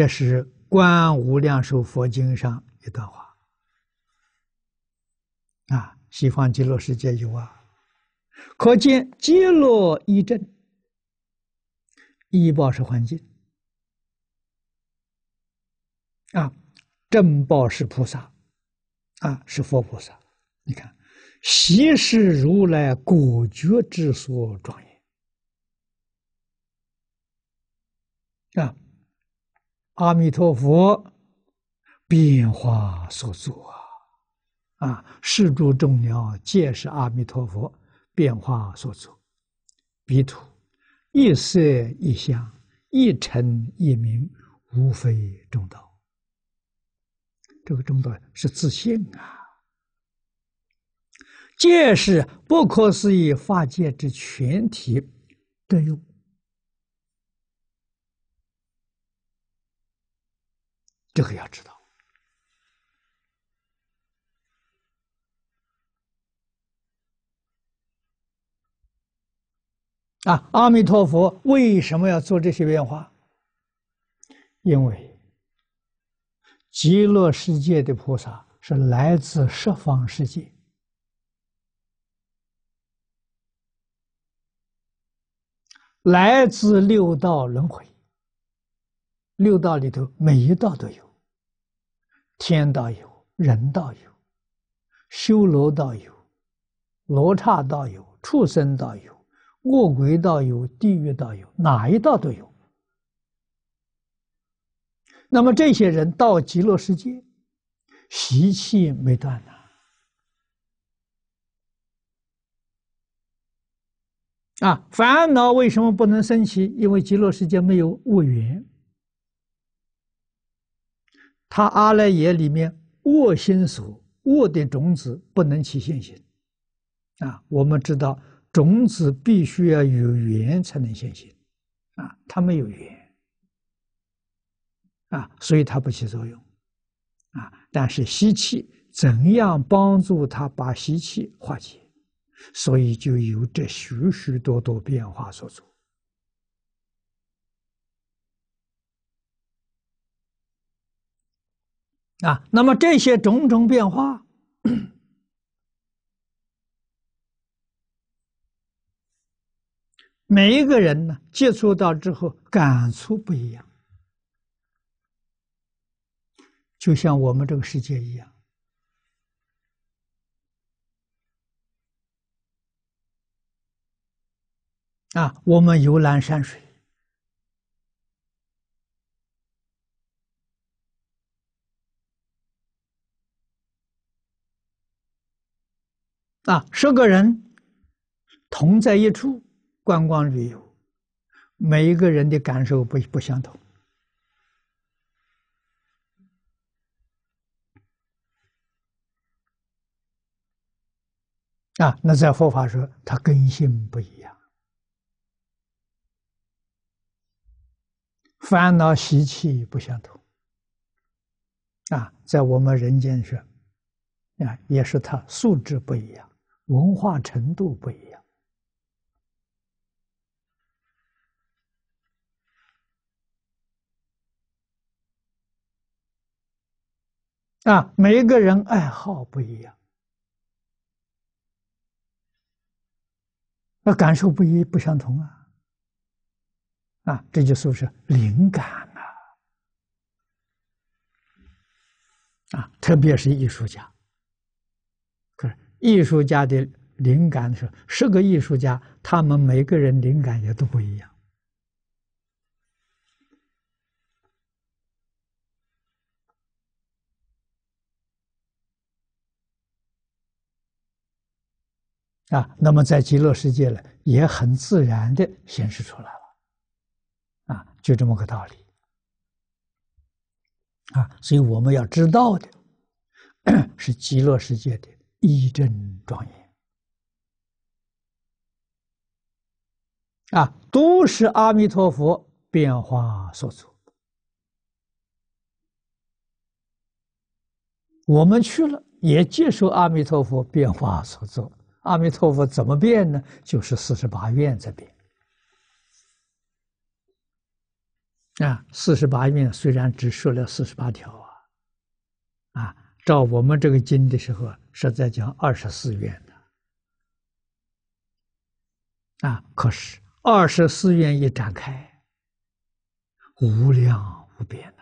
这是《观无量寿佛经》上一段话啊，西方极乐世界有啊，可见极乐一真，一报是环境，啊，正报是菩萨，啊，是佛菩萨。你看，昔世如来果觉之所庄严，啊。阿弥陀佛，变化所作啊！啊，世诸众鸟，皆是阿弥陀佛变化所作。彼土一色一香，一尘一明，无非中道。这个中道是自信啊！皆是不可思议法界之全体的用。这个要知道啊！阿弥陀佛，为什么要做这些变化？因为极乐世界的菩萨是来自十方世界，来自六道轮回。六道里头，每一道都有。天道有，人道有，修罗道有，罗刹道有，畜生道有，恶鬼道有，地狱道有，哪一道都有。那么这些人到极乐世界，习气没断呐。啊，烦恼为什么不能升起？因为极乐世界没有恶缘。他阿赖耶里面恶心所恶的种子不能起现行，啊，我们知道种子必须要有缘才能现行，啊，它没有缘，啊，所以它不起作用，啊，但是吸气怎样帮助它把吸气化解，所以就有这许许多多变化作用。啊，那么这些种种变化，每一个人呢，接触到之后感触不一样。就像我们这个世界一样，啊，我们游览山水。啊，十个人同在一处观光旅游，每一个人的感受不不相同。啊，那在佛法说，它根性不一样，烦恼习气不相同。啊，在我们人间说，啊，也是他素质不一样。文化程度不一样啊，每一个人爱好不一样，那感受不一不相同啊，啊，这就说是灵感啊，啊，特别是艺术家。艺术家的灵感的时候，十个艺术家，他们每个人灵感也都不一样啊。那么在极乐世界呢，也很自然的显示出来了啊，就这么个道理啊。所以我们要知道的 是极乐世界的。一真庄严啊，都是阿弥陀佛变化所作。我们去了也接受阿弥陀佛变化所作。阿弥陀佛怎么变呢？就是四十八愿在变。啊，四十八愿虽然只说了四十八条。照我们这个经的时候，是在讲二十四愿的啊。可是二十四愿一展开，无量无边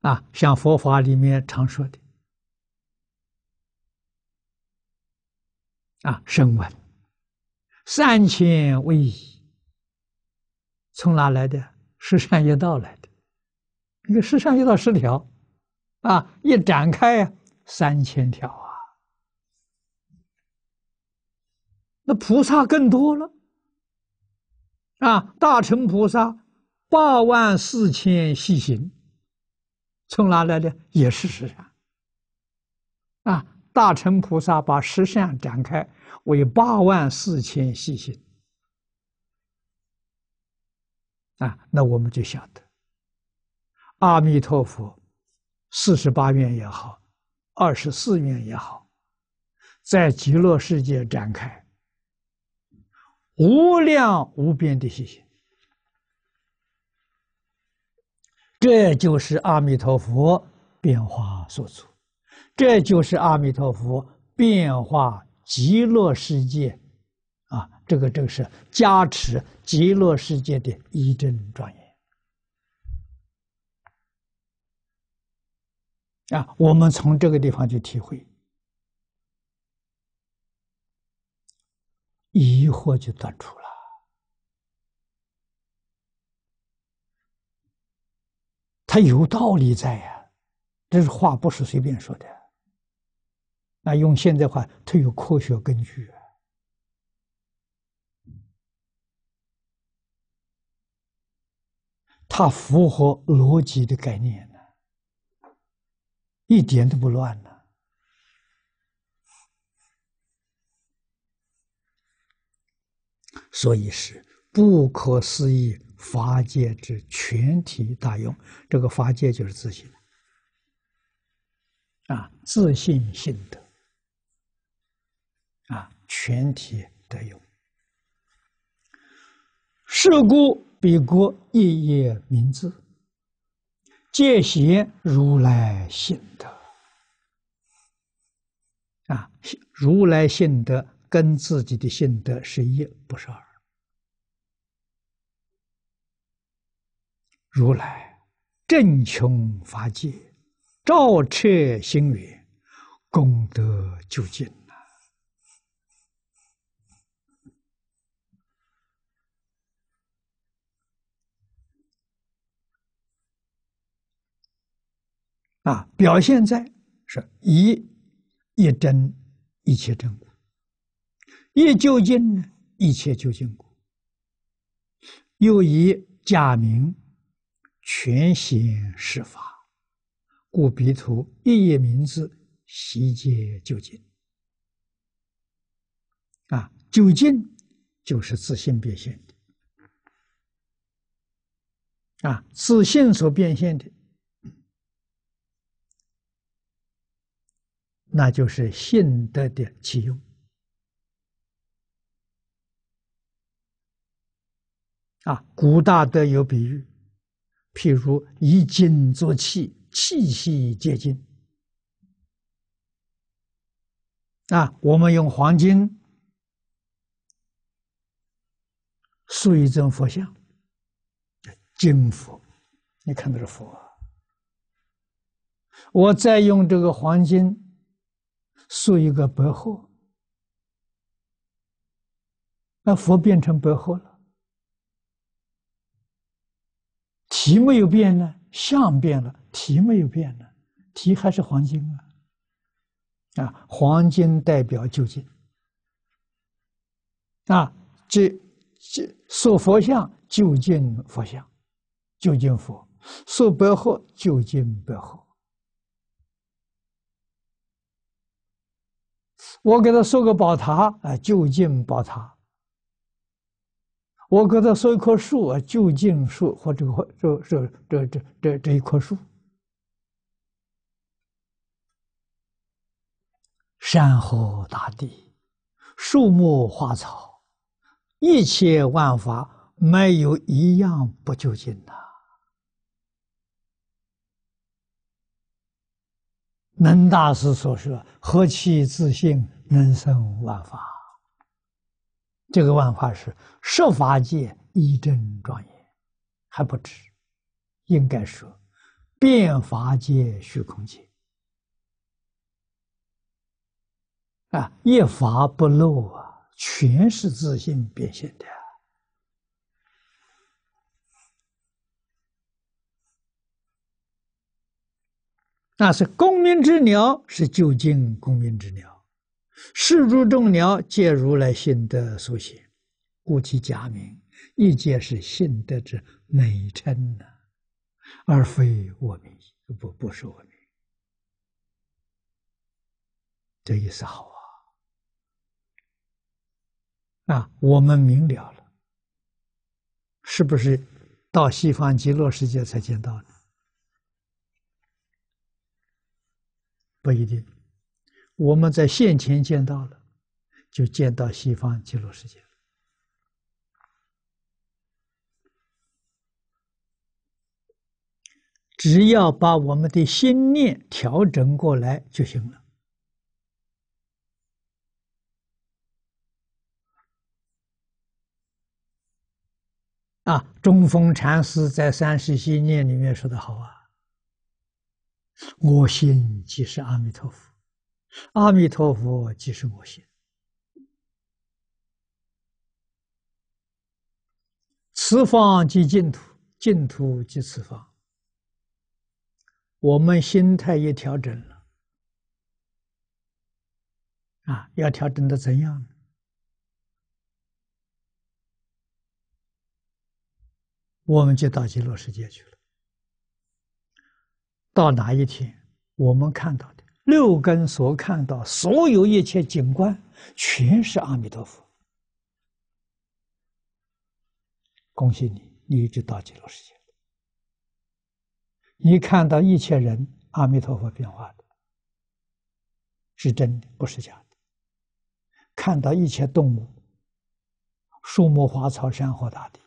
呐！啊，像佛法里面常说的啊，声闻三千威一，从哪来的？十善业道来的。一个十上一到十条，啊，一展开三千条啊，那菩萨更多了，啊，大乘菩萨八万四千细行，从哪来的？也是十善，啊，大乘菩萨把十善展开为八万四千细行，啊，那我们就晓得。阿弥陀佛，四十八愿也好，二十四愿也好，在极乐世界展开，无量无边的信现。这就是阿弥陀佛变化所处，这就是阿弥陀佛变化极乐世界，啊，这个正是加持极乐世界的一真庄严。啊，我们从这个地方去体会，疑惑就断除了。他有道理在呀，这是话不是随便说的。那用现在话，它有科学根据，它符合逻辑的概念。一点都不乱了。所以是不可思议法界之全体大用。这个法界就是自信啊，自信性德啊，全体得用。是故彼国一夜明之。戒邪如来信德，啊，如来信德跟自己的信德是一，不是二。如来正穷法界，照彻心源，功德究竟。啊，表现在是一一真一切真故，一究竟呢，一切究竟故，又以假名全显实法，故彼土一叶名字悉皆究竟。啊，究竟就是自性变现的，啊，自性所变现的。那就是信德的启用啊，古大德有比喻，譬如以金作器，气息皆金啊。我们用黄金塑一尊佛像，金佛，你看这是佛。我再用这个黄金。塑一个白鹤，那佛变成白鹤了。题没有变呢，相变了，题没有变呢，题还是黄金啊。啊，黄金代表究竟。啊，这这塑佛像就近佛像，就近佛塑白鹤就近白鹤。我给他塑个宝塔，啊，就近宝塔；我给他塑一棵树，啊，就近树，或者或这这这这这这一棵树。山河大地、树木花草，一切万法，没有一样不就近的。能大师所说，何其自信！人生万法，这个万法是设法界、一真庄严，还不止，应该说，变法界、虚空界，啊，一法不漏啊，全是自信变现的那是公民之鸟，是究竟公民之鸟。世诸众鸟皆如来信德所写，故其假名亦皆是信德之美称呐，而非我名。不，不是我名。这意思好啊！啊，我们明了了，是不是到西方极乐世界才见到呢？不一定。我们在现前见到了，就见到西方极乐世界了。只要把我们的心念调整过来就行了。啊，中风禅师在《三十心念》里面说的好啊：“我心即是阿弥陀佛。”阿弥陀佛，即是我心；此方即净土，净土即此方。我们心态一调整了，啊，要调整的怎样呢？我们就到极乐世界去了。到哪一天，我们看到？六根所看到所有一切景观，全是阿弥陀佛。恭喜你，你已经到极乐世界你看到一切人，阿弥陀佛变化的，是真的，不是假的。看到一切动物、树木、花草、山河大地，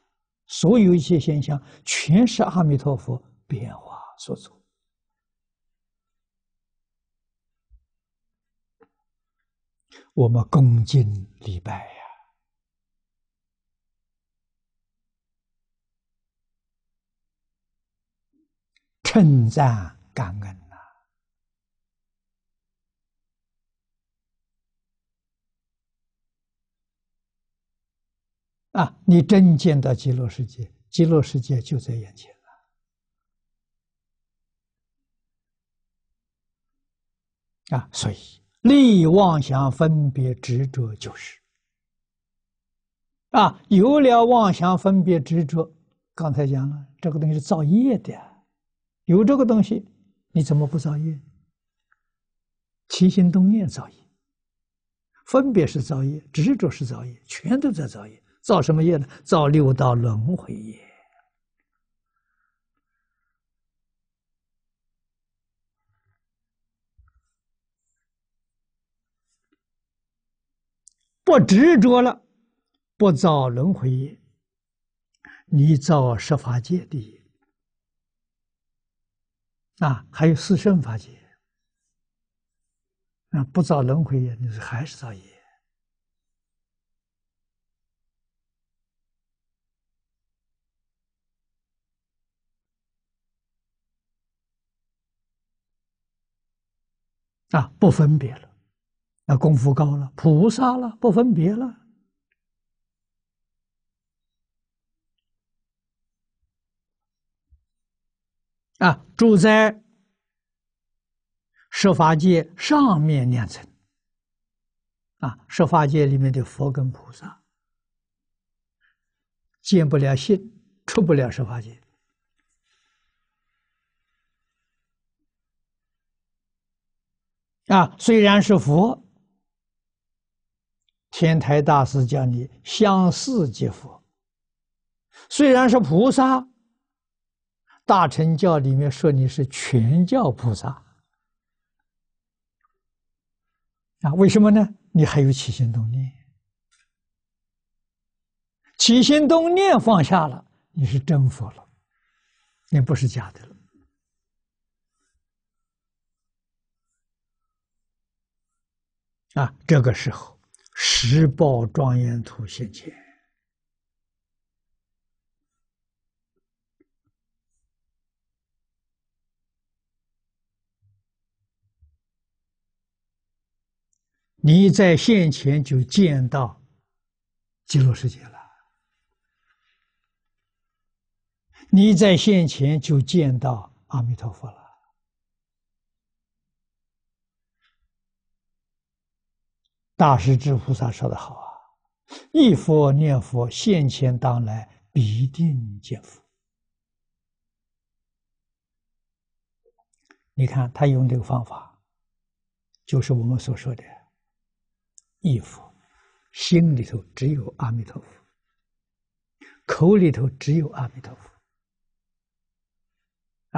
所有一切现象，全是阿弥陀佛变化所作。我们恭敬礼拜呀，称赞感恩呐！啊，你真见到极乐世界，极乐世界就在眼前了啊！所以。利妄想分别执着就是，啊，有了妄想分别执着，刚才讲了，这个东西是造业的，有这个东西，你怎么不造业？起心动念造业，分别是造业，执着是造业，全都在造业，造什么业呢？造六道轮回业。不执着了，不造轮回业，你造十法界业，啊，还有四圣法界，啊，不造轮回业，你是还是造业？啊，不分别了。那功夫高了，菩萨了，不分别了，啊，住在十法界上面两层，啊，十法界里面的佛跟菩萨，见不了心，出不了十法界，啊，虽然是佛。天台大师叫你相似即佛，虽然是菩萨，大乘教里面说你是全教菩萨，啊，为什么呢？你还有起心动念，起心动念放下了，你是真佛了，你不是假的了，啊，这个时候。十宝庄严土现前，你在现前就见到极乐世界了；你在现前就见到阿弥陀佛了。大师之菩萨说的好啊，“一佛念佛，现前当来必定见佛。”你看他用这个方法，就是我们所说的“一佛”，心里头只有阿弥陀佛，口里头只有阿弥陀佛，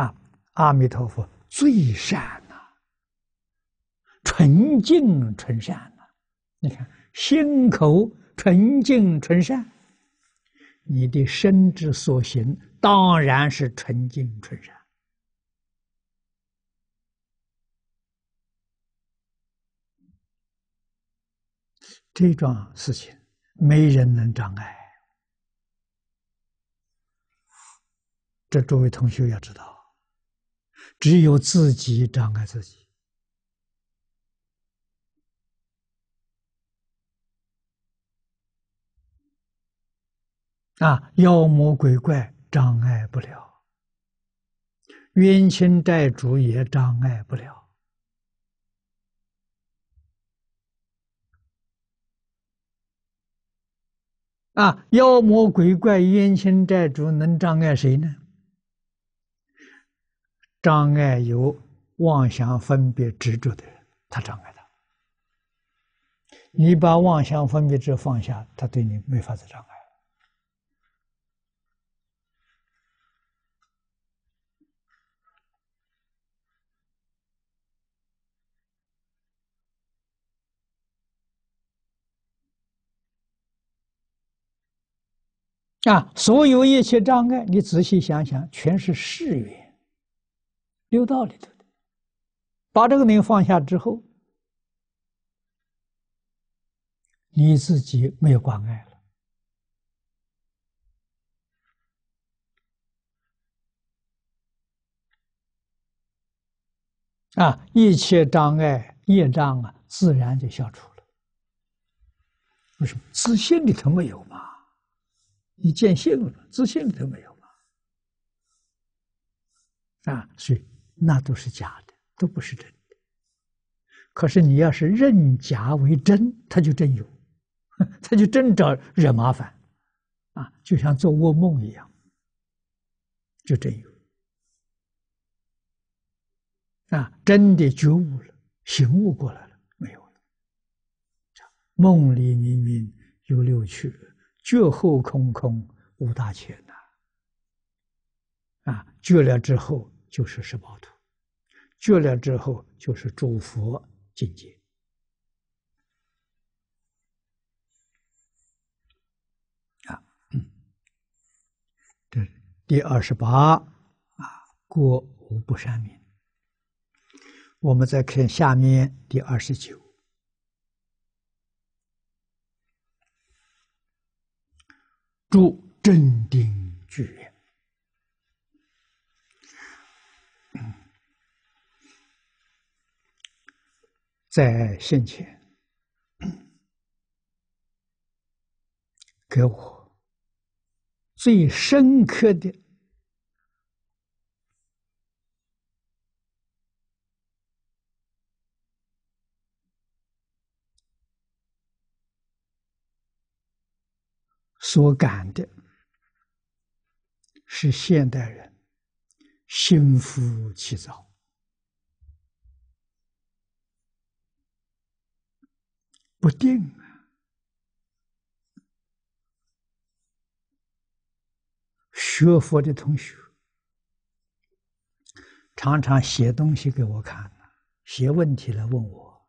啊，阿弥陀佛最善呐，纯净纯善。你看，心口纯净纯善，你的身之所行当然是纯净纯善。这桩事情没人能障碍，这诸位同学要知道，只有自己障碍自己。啊！妖魔鬼怪障碍不了，冤亲债主也障碍不了。啊！妖魔鬼怪、冤亲债主能障碍谁呢？障碍有妄想、分别、执着的人，他障碍他。你把妄想、分别、执放下，他对你没法子障碍。啊，所有一切障碍，你仔细想想，全是世缘，六道里头的。把这个东西放下之后，你自己没有关碍了。啊，一切障碍业障啊，自然就消除了。为什么？自信里头没有嘛。你见性了，自信了都没有嘛？啊，所以那都是假的，都不是真的。可是你要是认假为真，他就真有，他 就真找惹麻烦，啊，就像做噩梦一样，就真有。啊，真的觉悟了，醒悟过来了，没有了。梦里明明有六趣。绝后空空无大千呐，啊，绝了之后就是十八土，绝了之后就是诸佛境界，啊，嗯，这第二十八啊，过无不善名，我们再看下面第二十九。诸真定剧院，在先前给我最深刻的。所感的是现代人心浮气躁，不定啊！学佛的同学常常写东西给我看，写问题来问我，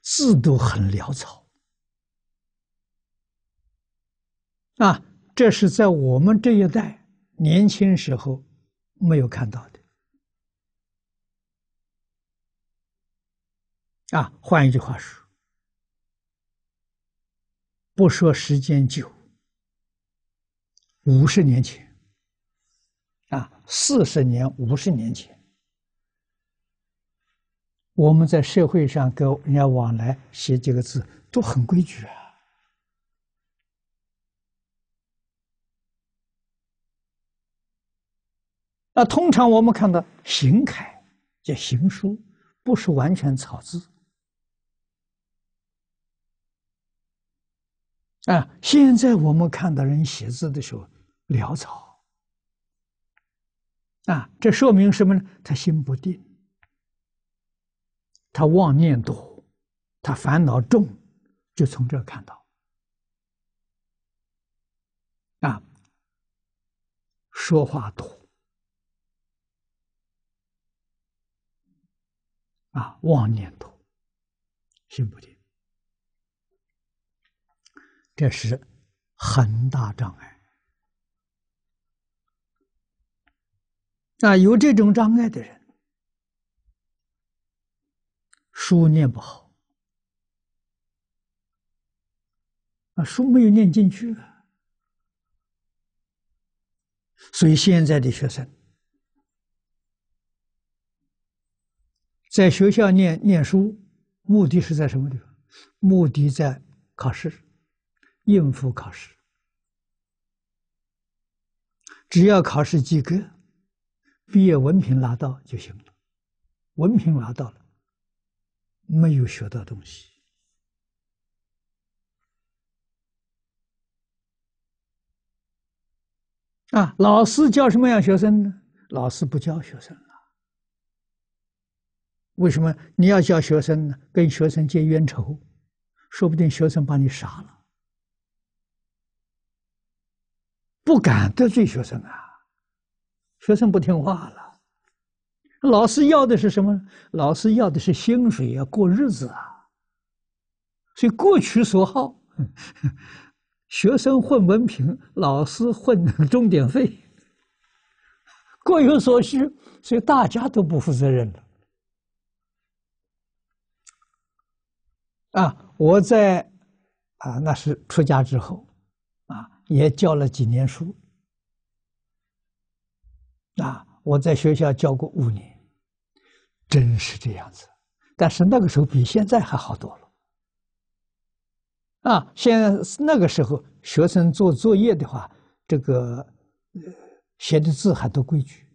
字都很潦草。啊，这是在我们这一代年轻时候没有看到的。啊，换一句话说，不说时间久，五十年前，啊，四十年、五十年前，我们在社会上跟人家往来写几个字，都很规矩啊。那通常我们看到行楷，叫行书，不是完全草字。啊，现在我们看到人写字的时候潦草，啊，这说明什么呢？他心不定，他妄念多，他烦恼重，就从这看到。啊，说话多。啊，妄念头，心不定，这是很大障碍。啊，有这种障碍的人，书念不好，啊，书没有念进去，所以现在的学生。在学校念念书，目的是在什么地方？目的在考试，应付考试。只要考试及格，毕业文凭拿到就行了。文凭拿到了，没有学到东西。啊，老师教什么样学生呢？老师不教学生了。为什么你要教学生跟学生结冤仇？说不定学生把你杀了，不敢得罪学生啊！学生不听话了，老师要的是什么？老师要的是薪水，啊，过日子啊。所以各取所好，学生混文凭，老师混重点费，各有所需，所以大家都不负责任了。啊，我在啊，那是出家之后，啊，也教了几年书。啊，我在学校教过五年，真是这样子。但是那个时候比现在还好多了。啊，现在那个时候学生做作业的话，这个写的字还都规矩。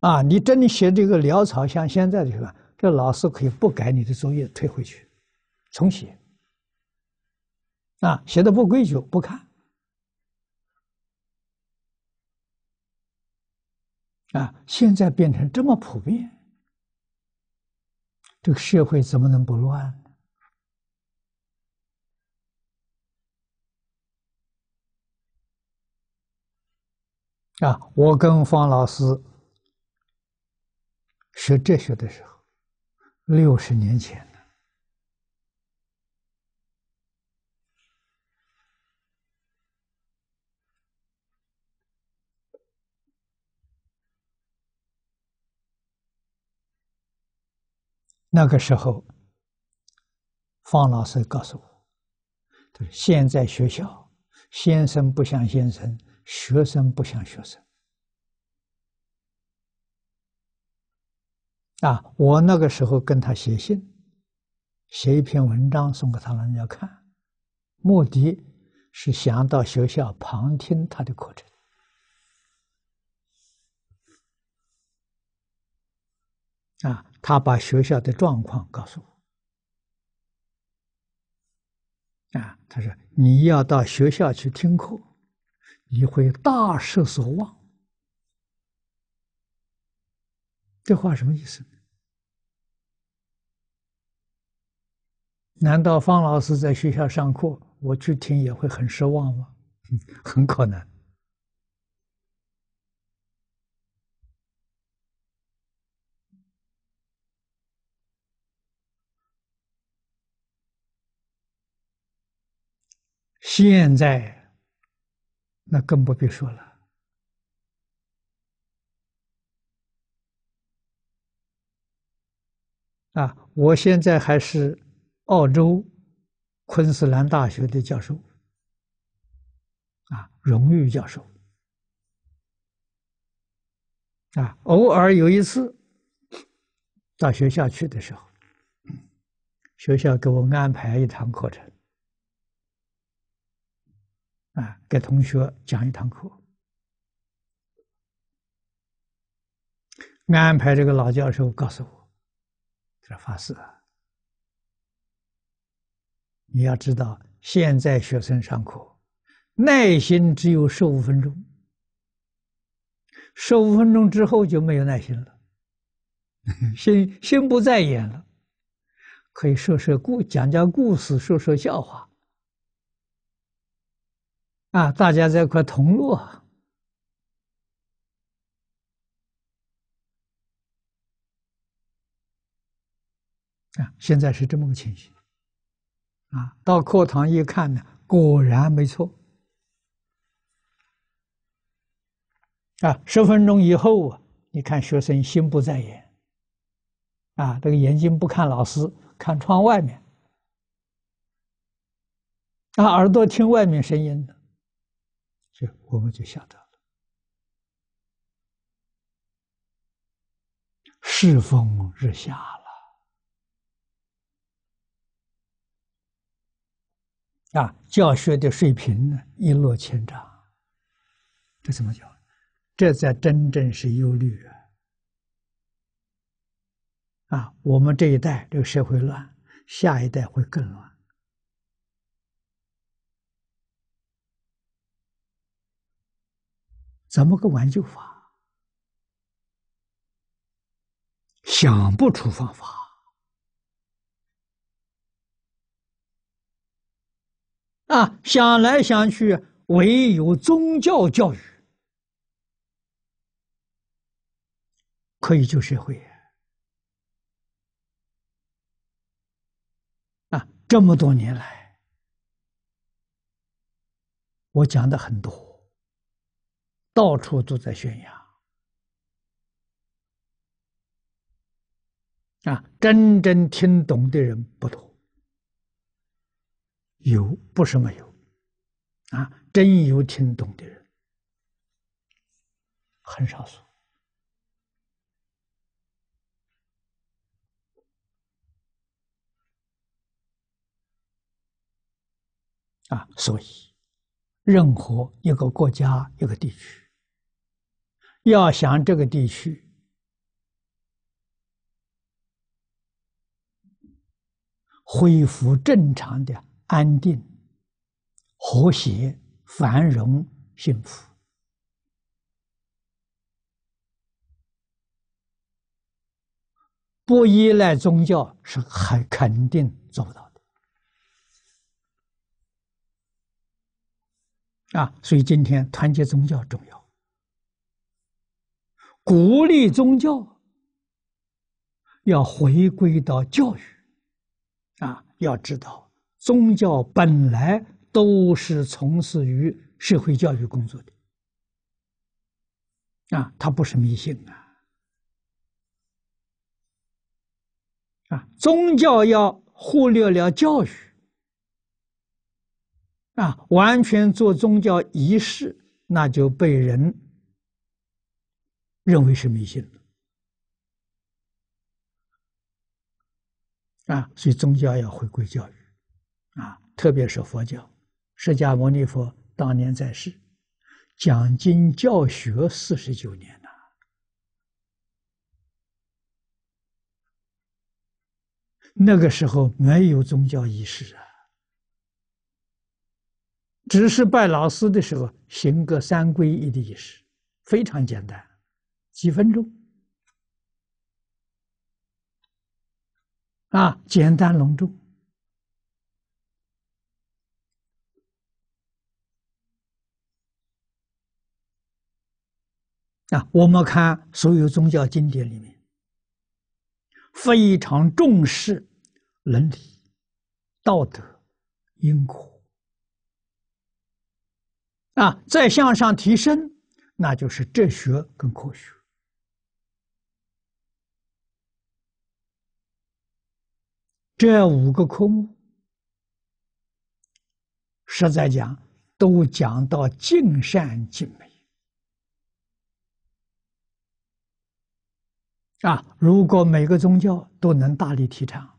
啊，你真的写这个潦草，像现在这个。这老师可以不改你的作业，退回去，重写。啊，写的不规矩，不看。啊，现在变成这么普遍，这个社会怎么能不乱呢？啊，我跟方老师学哲学的时候。六十年前的，那个时候，方老师告诉我，现在学校先生不像先生，学生不像学生。啊，我那个时候跟他写信，写一篇文章送给他老人家看，目的是想到学校旁听他的课程。啊，他把学校的状况告诉我。啊，他说你要到学校去听课，你会大失所望。这话什么意思？难道方老师在学校上课，我去听也会很失望吗？很可能。现在，那更不必说了。啊，我现在还是澳洲昆士兰大学的教授，啊，荣誉教授。啊，偶尔有一次到学校去的时候，学校给我安排一堂课程，啊，给同学讲一堂课，安排这个老教授告诉我。这发誓！你要知道，现在学生上课，耐心只有十五分钟。十五分钟之后就没有耐心了，心心不在焉了，可以说说故讲讲故事，说说笑话。啊，大家在一块同乐。啊，现在是这么个情形。啊，到课堂一看呢，果然没错。啊，十分钟以后啊，你看学生心不在焉。啊，这个眼睛不看老师，看窗外面。啊，耳朵听外面声音的，就我们就晓到了。世风日下了。啊，教学的水平呢一落千丈，这怎么讲？这才真正是忧虑啊！啊，我们这一代这个社会乱，下一代会更乱，怎么个挽救法？想不出方法。啊，想来想去，唯有宗教教育可以救社会啊，这么多年来，我讲的很多，到处都在宣扬，啊，真正听懂的人不多。有不是没有，啊，真有听懂的人，很少数啊。所以，任何一个国家、一个地区，要想这个地区恢复正常的。安定、和谐、繁荣、幸福，不依赖宗教是很肯定做不到的。啊，所以今天团结宗教重要，鼓励宗教要回归到教育，啊，要知道。宗教本来都是从事于社会教育工作的，啊，它不是迷信啊！啊，宗教要忽略了教育，啊，完全做宗教仪式，那就被人认为是迷信了。啊，所以宗教要回归教育。啊，特别是佛教，释迦牟尼佛当年在世，讲经教学四十九年呐。那个时候没有宗教仪式啊，只是拜老师的时候行个三皈依的仪式，非常简单，几分钟，啊，简单隆重。啊，我们看所有宗教经典里面，非常重视伦理、道德、因果。啊，再向上提升，那就是哲学跟科学。这五个科目，实在讲，都讲到尽善尽美。啊！如果每个宗教都能大力提倡，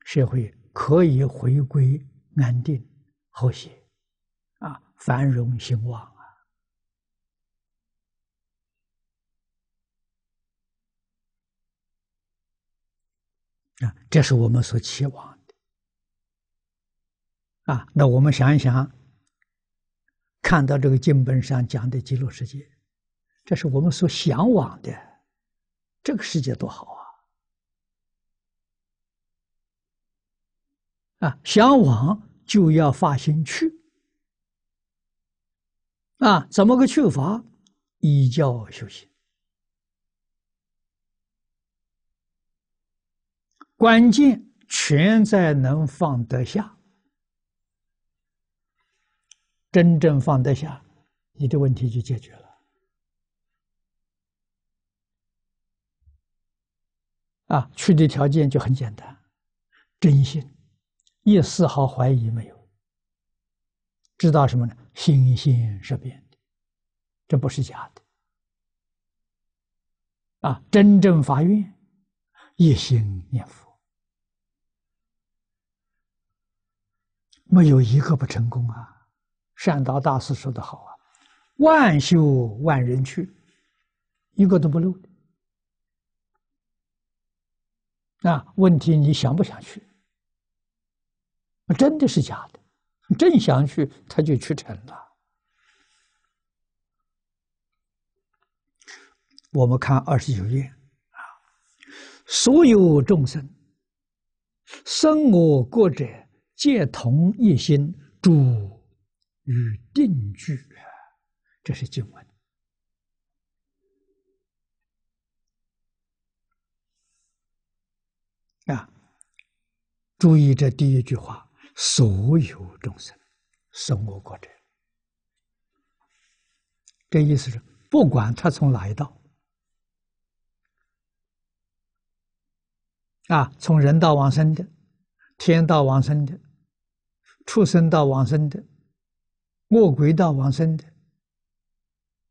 社会可以回归安定、和谐，啊，繁荣兴旺啊！啊，这是我们所期望的。啊，那我们想一想，看到这个《金本山》讲的极乐世界。这是我们所向往的，这个世界多好啊！啊，向往就要发心去，啊，怎么个去法？依教修行，关键全在能放得下，真正放得下，你的问题就解决了。啊，去的条件就很简单，真心，一丝毫怀疑没有。知道什么呢？心心是变的，这不是假的。啊，真正发愿一心念佛，没有一个不成功啊！善导大师说的好啊，“万修万人去，一个都不漏的。”啊，问题你想不想去？真的是假的？真想去，他就去成了。我们看二十九页啊，所有众生生我过者，皆同一心住与定居，这是经文。啊！注意这第一句话：所有众生生我国者。这意思是，不管他从哪一道，啊，从人道往生的，天道往生的，畜生道往生的，恶鬼道往生的，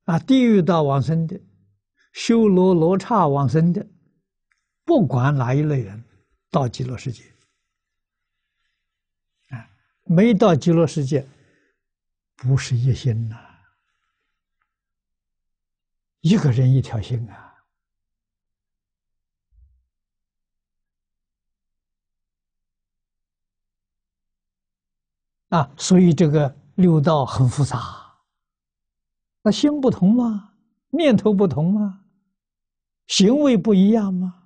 啊，地狱道往生的，修罗罗刹往生的，不管哪一类人。到极乐世界，啊，没到极乐世界，不是一心呐，一个人一条心啊，啊，所以这个六道很复杂。那心不同吗？念头不同吗？行为不一样吗？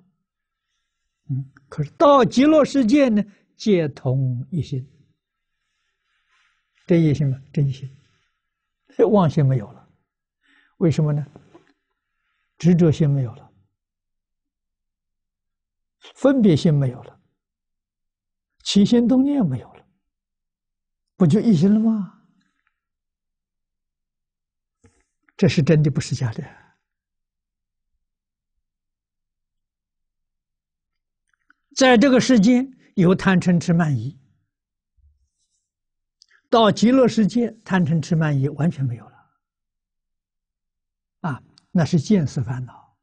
可是到极乐世界呢，皆同一心，真一心嘛，真心，妄心没有了，为什么呢？执着心没有了，分别心没有了，起心动念没有了，不就一心了吗？这是真的，不是假的。在这个世间有贪嗔痴慢疑，到极乐世界贪嗔痴慢疑完全没有了，啊，那是见识烦恼，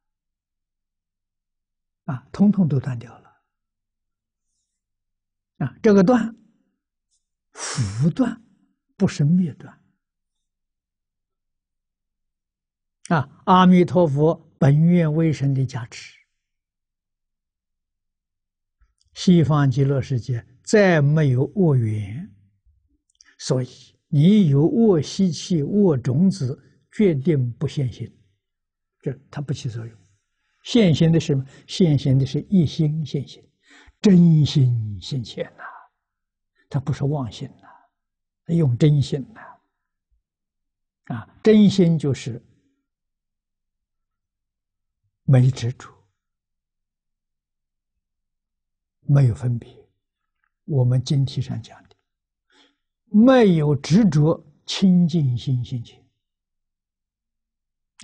啊，通通都断掉了，啊，这个断，福断，不是灭断，啊，阿弥陀佛本愿威神的加持。西方极乐世界再没有恶缘，所以你有恶习气、恶种子，决定不现形，这它不起作用。现形的什么？现形的是一心现形，真心现形呐，它不是妄心呐，用真心呐，啊，真心就是没执着。没有分别，我们经题上讲的，没有执着清净心心情。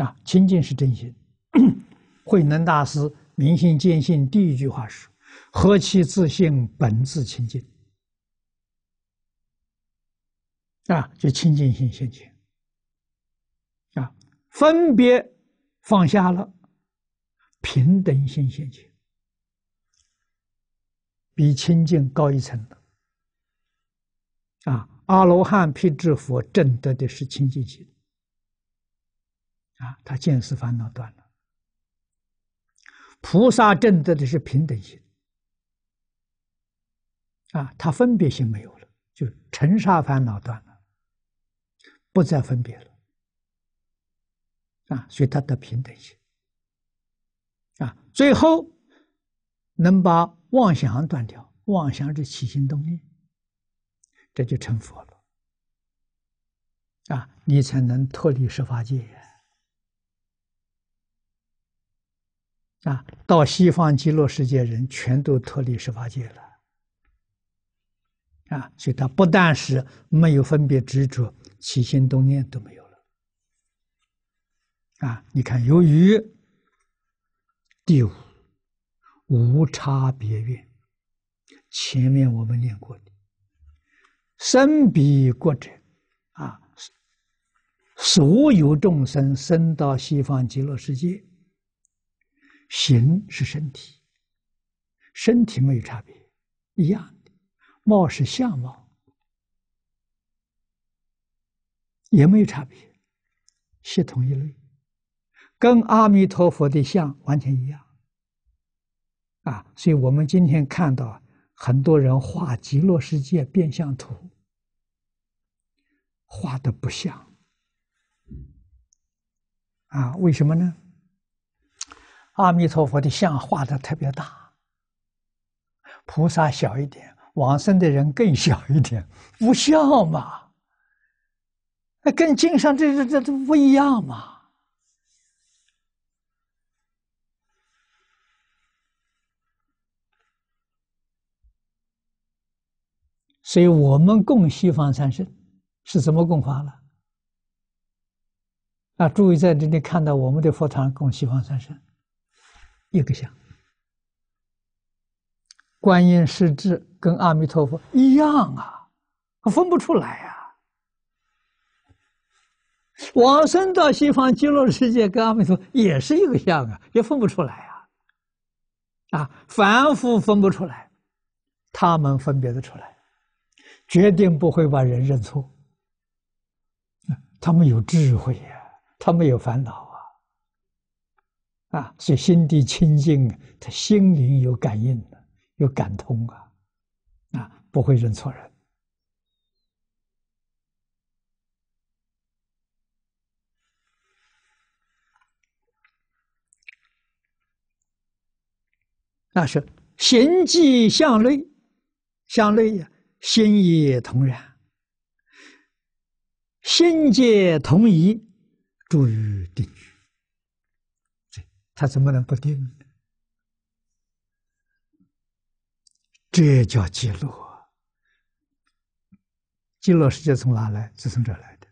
啊，清净是真心。慧能大师明心见性第一句话是：何其自性本自清净。啊，就清净心心前。啊，分别放下了，平等心现前。比清净高一层了，啊！阿罗汉辟支佛证得的是清净心，啊，他见识烦恼断了；菩萨证得的是平等心，啊，他分别心没有了，就尘沙烦恼断了，不再分别了，啊，所以他的平等心，啊，最后能把。妄想断掉，妄想是起心动念，这就成佛了。啊，你才能脱离十八界，啊，到西方极乐世界，人全都脱离十八界了。啊，所以他不但是没有分别执着，起心动念都没有了。啊，你看，由于第五。无差别愿，前面我们念过的。生彼国者，啊，所有众生生到西方极乐世界，形是身体，身体没有差别，一样的；貌是相貌，也没有差别，系统一类，跟阿弥陀佛的像完全一样。啊，所以我们今天看到很多人画极乐世界变相图，画的不像。啊，为什么呢？阿弥陀佛的像画的特别大，菩萨小一点，往生的人更小一点，无效嘛？那跟经上这这这这不一样嘛？所以我们供西方三圣是怎么供法了？啊，注意在这里看到我们的佛堂供西方三圣，一个像，观音、释智跟阿弥陀佛一样啊，分不出来呀。往生到西方极乐世界跟阿弥陀佛也是一个像啊，也分不出来啊，啊，凡夫分不出来，他们分别的出来。决定不会把人认错。他们有智慧呀，他们有烦恼啊，啊，所以心地清净，他心灵有感应的，有感通啊，啊，不会认错人。那是行迹向内，向内呀。心也同然，心界同一，住于定。他怎么能不定呢？这叫记录。记录世界从哪来？就从这来的。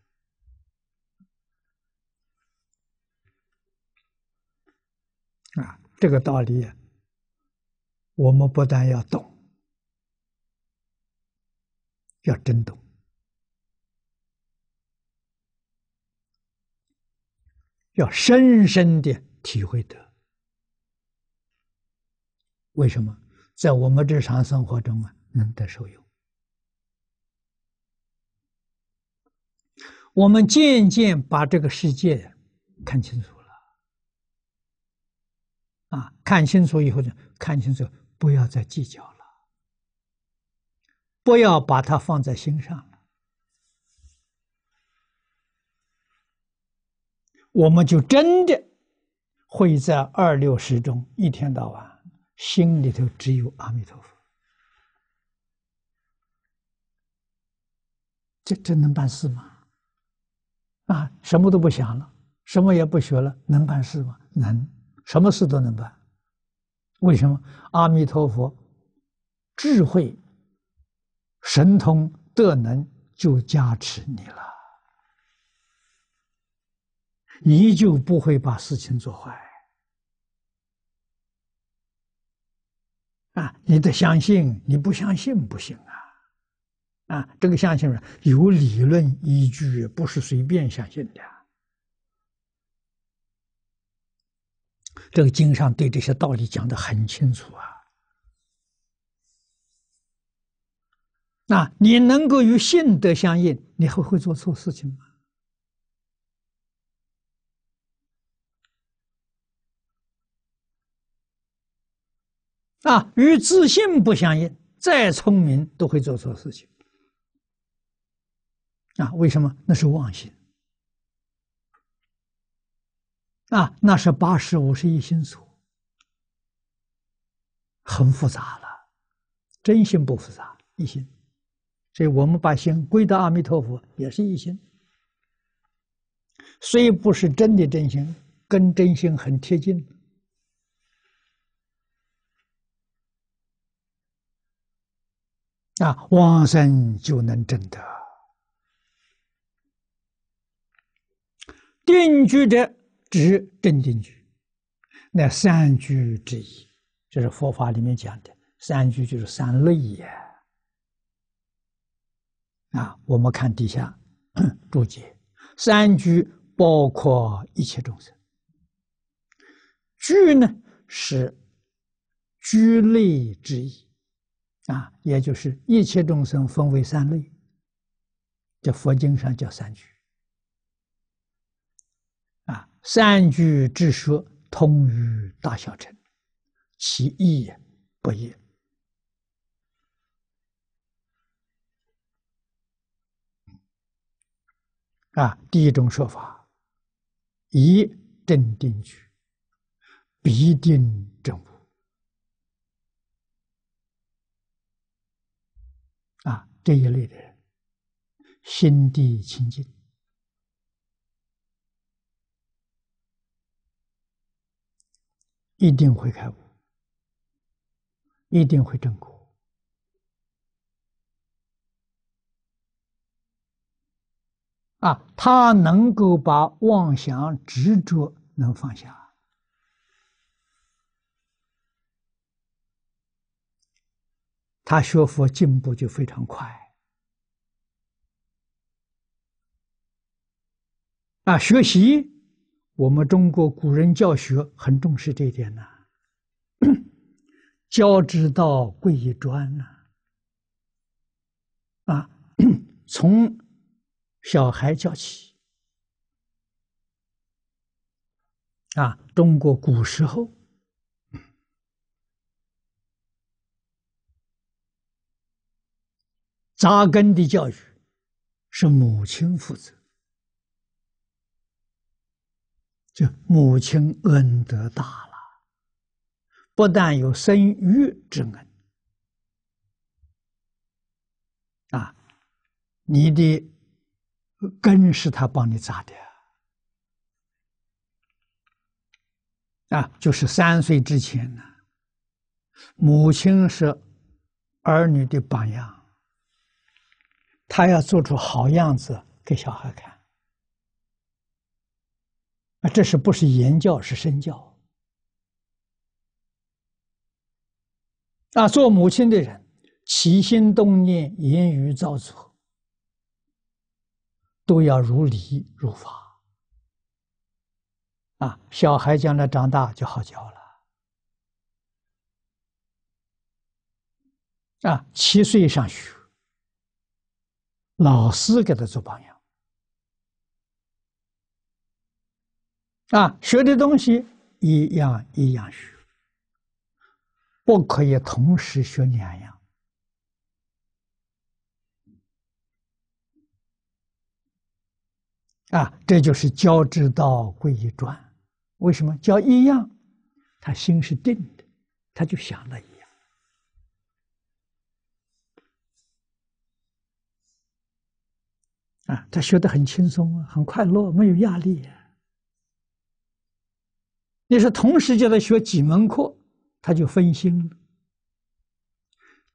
啊，这个道理，我们不但要懂。要真懂，要深深的体会得，为什么在我们日常生活中啊能得受用？我们渐渐把这个世界看清楚了，啊，看清楚以后呢，看清楚，不要再计较了。不要把它放在心上了，我们就真的会在二六十中一天到晚，心里头只有阿弥陀佛。这真能办事吗？啊，什么都不想了，什么也不学了，能办事吗？能，什么事都能办。为什么？阿弥陀佛，智慧。神通德能就加持你了，你就不会把事情做坏。啊，你得相信，你不相信不行啊！啊，这个相信有理论依据，不是随便相信的。这个经上对这些道理讲的很清楚啊。啊，你能够与性德相应，你还会做错事情吗？啊，与自信不相应，再聪明都会做错事情。啊，为什么？那是妄心。啊，那是八十五十一心所，很复杂了。真心不复杂，一心。所以我们把心归到阿弥陀佛，也是一心，虽不是真的真心，跟真心很贴近，啊，往生就能证得。定居者，指正定居，那三居之一，这是佛法里面讲的三居，就是三类也。啊，我们看底下注解，三居包括一切众生，居呢是居类之意，啊，也就是一切众生分为三类。这佛经上叫三居，啊，三居之说通于大小乘，其义也不一。啊，第一种说法，一正定取，必定正悟。啊，这一类的人，心地清净，一定会开悟，一定会正果。啊，他能够把妄想执着能放下，他学佛进步就非常快。啊，学习我们中国古人教学很重视这一点呢，教之道贵以专呢。啊，从。小孩叫起啊！中国古时候，扎根的教育是母亲负责，就母亲恩德大了，不但有生育之恩啊，你的。根是他帮你扎的，啊，就是三岁之前呢，母亲是儿女的榜样，他要做出好样子给小孩看，啊，这是不是言教是身教，啊，做母亲的人起心动念、言语造作。都要如理如法啊！小孩将来长大就好教了啊！七岁上学，老师给他做榜样啊，学的东西一样一样学，不可以同时学两样。啊，这就是教之道贵以专。为什么交一样，他心是定的，他就想了一样。啊，他学的很轻松，很快乐，没有压力。你说同时叫他学几门课，他就分心了，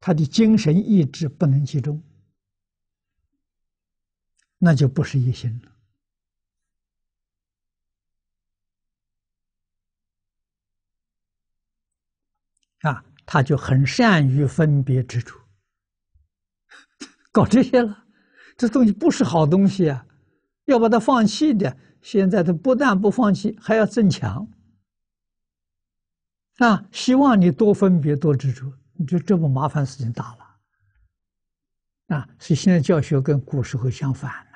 他的精神意志不能集中，那就不是一心了。啊，他就很善于分别执着，搞这些了，这东西不是好东西啊，要把它放弃的。现在他不但不放弃，还要增强，啊，希望你多分别多执着，你就这么麻烦事情大了，啊，所以现在教学跟古时候相反。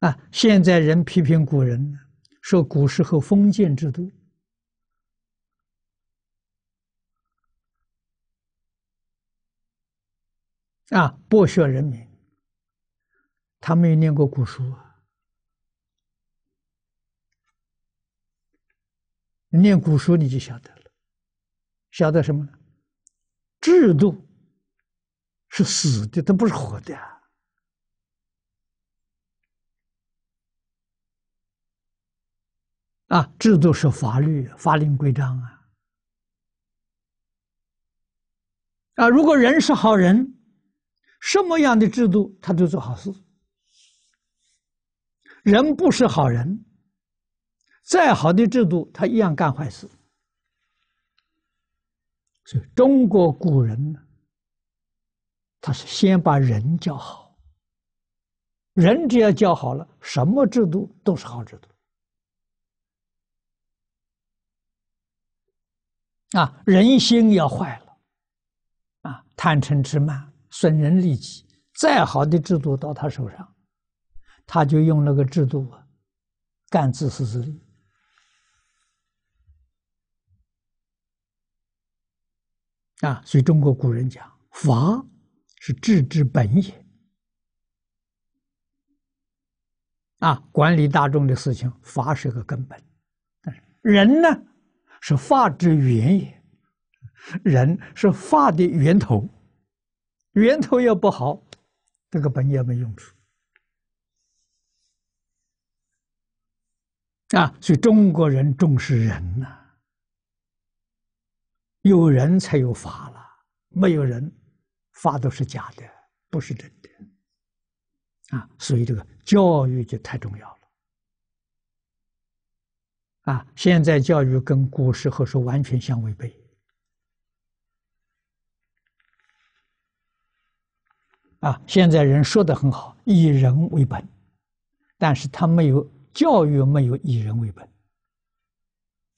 啊！现在人批评古人说古时候封建制度啊，剥削人民。他没有念过古书啊，念古书你就晓得了，晓得什么呢？制度是死的，它不是活的。啊，制度是法律、法令、规章啊！啊，如果人是好人，什么样的制度他都做好事；人不是好人，再好的制度他一样干坏事。所以，中国古人呢，他是先把人教好，人只要教好了，什么制度都是好制度。啊，人心要坏了，啊，贪嗔痴慢损人利己，再好的制度到他手上，他就用那个制度啊，干自私自利。啊，所以中国古人讲，法是治之本也。啊，管理大众的事情，法是个根本，但是人呢？是法之源也，人是法的源头，源头要不好，这个本也没用处啊。所以中国人重视人呐，有人才有法了，没有人，法都是假的，不是真的啊。所以这个教育就太重要了。啊！现在教育跟古时候是完全相违背。啊！现在人说的很好，以人为本，但是他没有教育没有以人为本。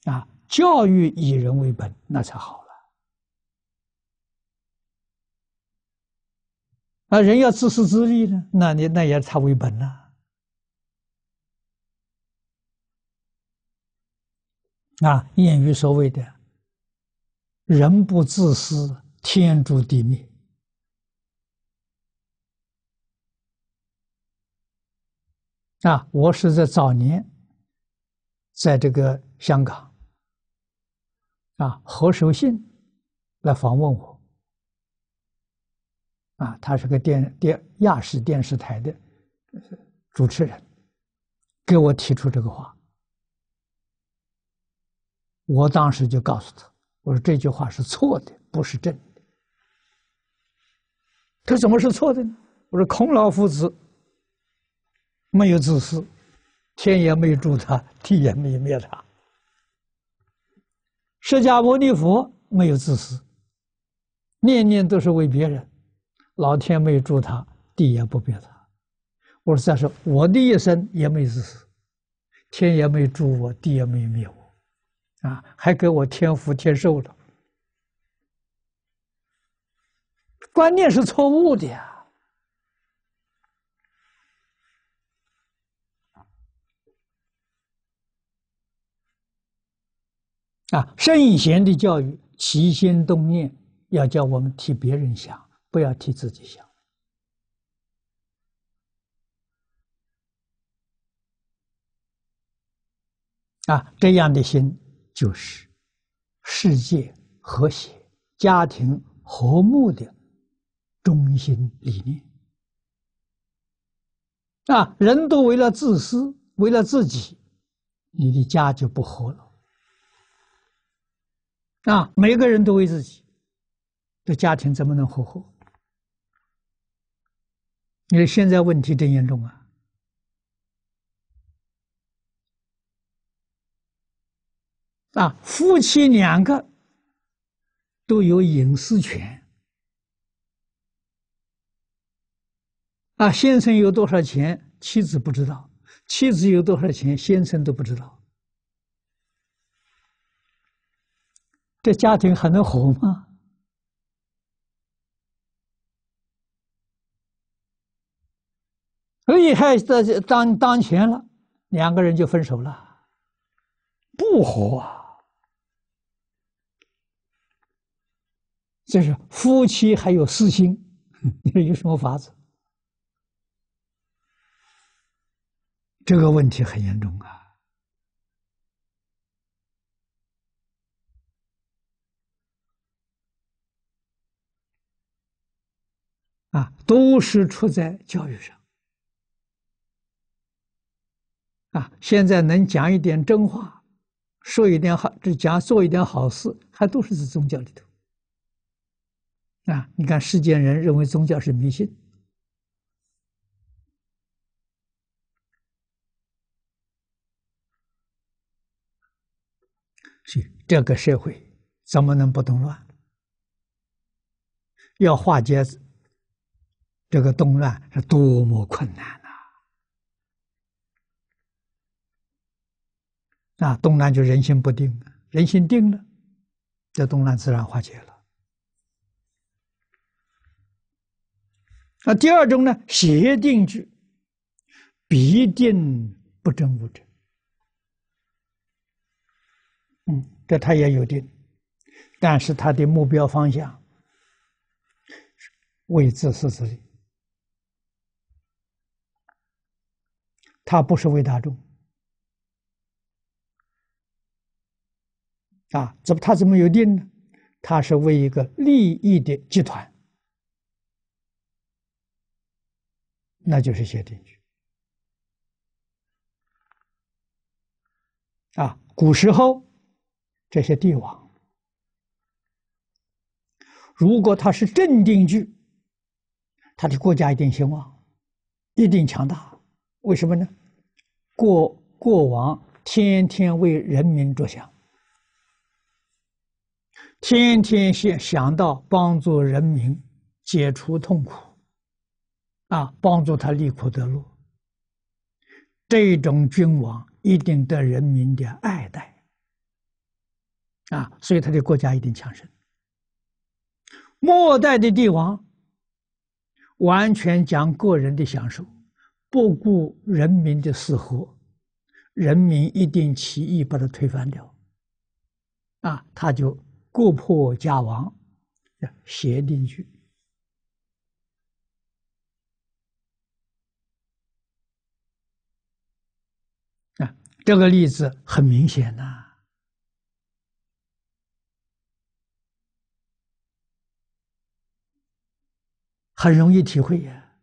啊！教育以人为本，那才好了。啊！人要自私自利呢？那你那也他为本呢。啊，谚语所谓的“人不自私，天诛地灭”。啊，我是在早年，在这个香港，啊，何守信来访问我，啊，他是个电电亚视电视台的主持人，给我提出这个话。我当时就告诉他：“我说这句话是错的，不是真的。”他怎么是错的呢？”我说：“孔老夫子没有自私，天也没助他，地也没灭他；释迦牟尼佛没有自私，念念都是为别人，老天没助他，地也不灭他。”我说：“再说我的一生也没自私，天也没助我，地也没灭我。”啊，还给我添福添寿了！观念是错误的呀！啊，圣贤的教育，起心动念要叫我们替别人想，不要替自己想。啊，这样的心。就是世界和谐、家庭和睦的中心理念啊！人都为了自私，为了自己，你的家就不和了啊！每个人都为自己，的家庭怎么能和和？你为现在问题真严重啊！啊，夫妻两个都有隐私权。啊，先生有多少钱，妻子不知道；妻子有多少钱，先生都不知道。这家庭还能活吗？所以，的当当当了，两个人就分手了，不和啊！就是夫妻还有私心，你 有什么法子？这个问题很严重啊！啊，都是出在教育上。啊，现在能讲一点真话，说一点好，这讲做一点好事，还都是在宗教里头。啊！你看，世间人认为宗教是迷信，是这个社会怎么能不动乱？要化解这个动乱是多么困难呐！啊，动乱就人心不定，人心定了，这动乱自然化解了。那第二种呢？邪定制必定不真无真。嗯，这他也有定，但是他的目标方向，为自私自利，他不是为大众。啊，怎么他怎么有定呢？他是为一个利益的集团。那就是写定句啊！古时候这些帝王，如果他是正定句，他的国家一定兴旺，一定强大。为什么呢？过过往天天为人民着想，天天想想到帮助人民解除痛苦。啊，帮助他立苦德路，这种君王一定得人民的爱戴。啊，所以他的国家一定强盛。末代的帝王完全讲个人的享受，不顾人民的死活，人民一定起义把他推翻掉。啊，他就国破家亡，要定去。这个例子很明显呐，很容易体会呀。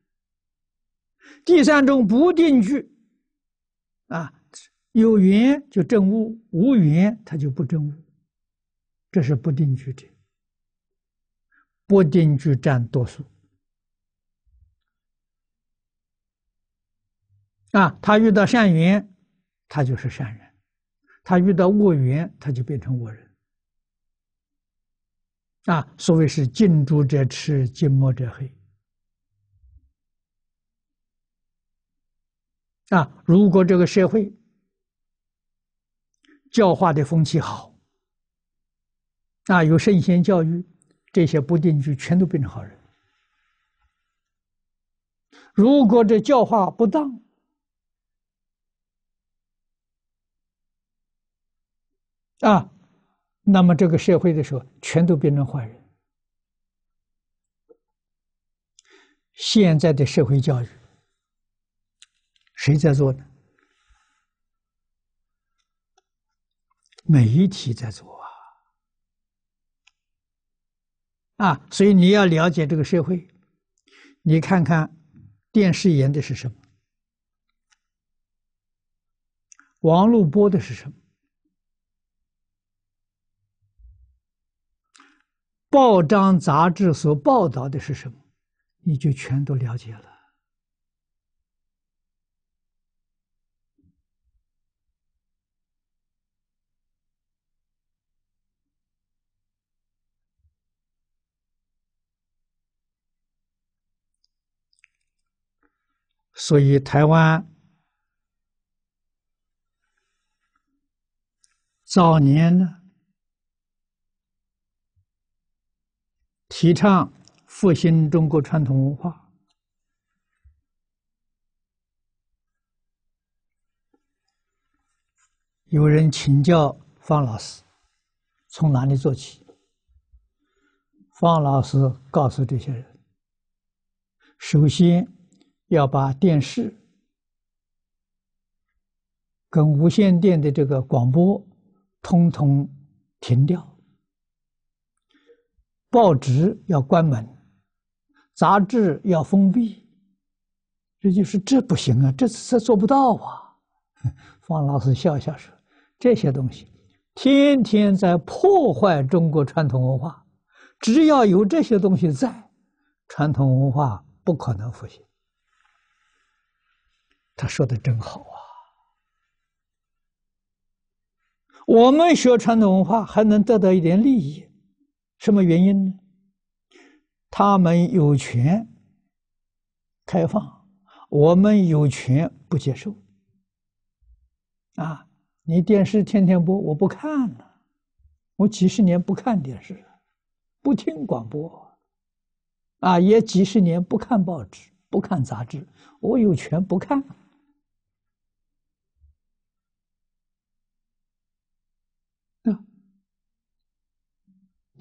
第三种不定句，啊，有缘就证悟，无缘它就不证悟，这是不定句的，不定句占多数。啊，他遇到善缘。他就是善人，他遇到恶缘，他就变成恶人。啊，所谓是近朱者赤，近墨者黑。啊，如果这个社会教化的风气好，啊，有圣贤教育，这些不定就全都变成好人。如果这教化不当，啊，那么这个社会的时候，全都变成坏人。现在的社会教育，谁在做呢？媒体在做啊！啊，所以你要了解这个社会，你看看电视演的是什么，网络播的是什么。报章杂志所报道的是什么，你就全都了解了。所以台湾早年呢。提倡复兴中国传统文化。有人请教方老师，从哪里做起？方老师告诉这些人：，首先要把电视跟无线电的这个广播通通停掉。报纸要关门，杂志要封闭，这就是这不行啊，这这做不到啊。方老师笑笑说：“这些东西天天在破坏中国传统文化，只要有这些东西在，传统文化不可能复兴。”他说的真好啊！我们学传统文化还能得到一点利益。什么原因呢？他们有权开放，我们有权不接受。啊，你电视天天播，我不看了，我几十年不看电视，不听广播，啊，也几十年不看报纸、不看杂志，我有权不看。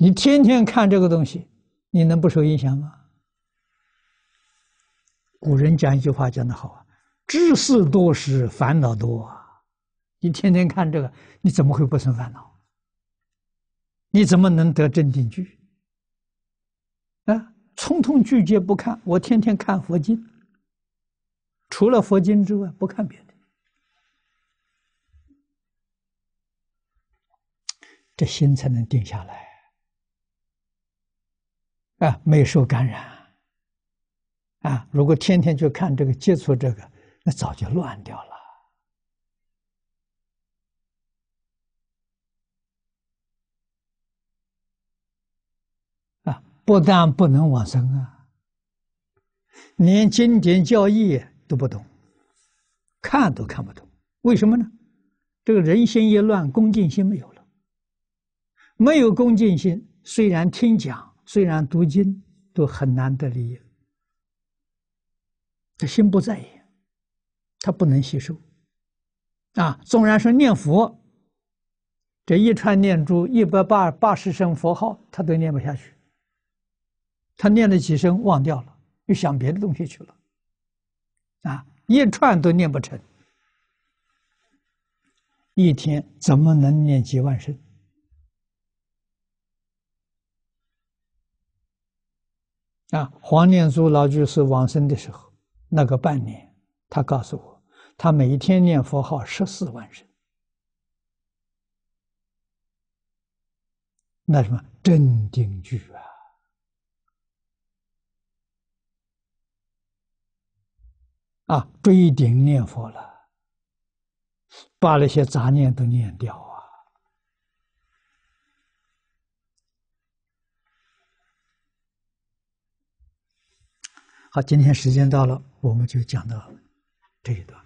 你天天看这个东西，你能不受影响吗？古人讲一句话，讲的好啊，“知事多时烦恼多啊！”你天天看这个，你怎么会不生烦恼？你怎么能得真定聚？啊，通通拒绝不看。我天天看佛经，除了佛经之外，不看别的，这心才能定下来。啊，没受感染。啊，如果天天去看这个、接触这个，那早就乱掉了。啊，不但不能往生啊，连经典教义都不懂，看都看不懂。为什么呢？这个人心一乱，恭敬心没有了。没有恭敬心，虽然听讲。虽然读经都很难得利益，他心不在焉，他不能吸收。啊，纵然是念佛，这一串念珠一百八八十声佛号，他都念不下去。他念了几声，忘掉了，又想别的东西去了。啊，一串都念不成，一天怎么能念几万声？啊，黄念珠老居士往生的时候，那个半年，他告诉我，他每一天念佛号十四万声，那什么镇定句啊，啊，不一定念佛了，把那些杂念都念掉。好，今天时间到了，我们就讲到这一段。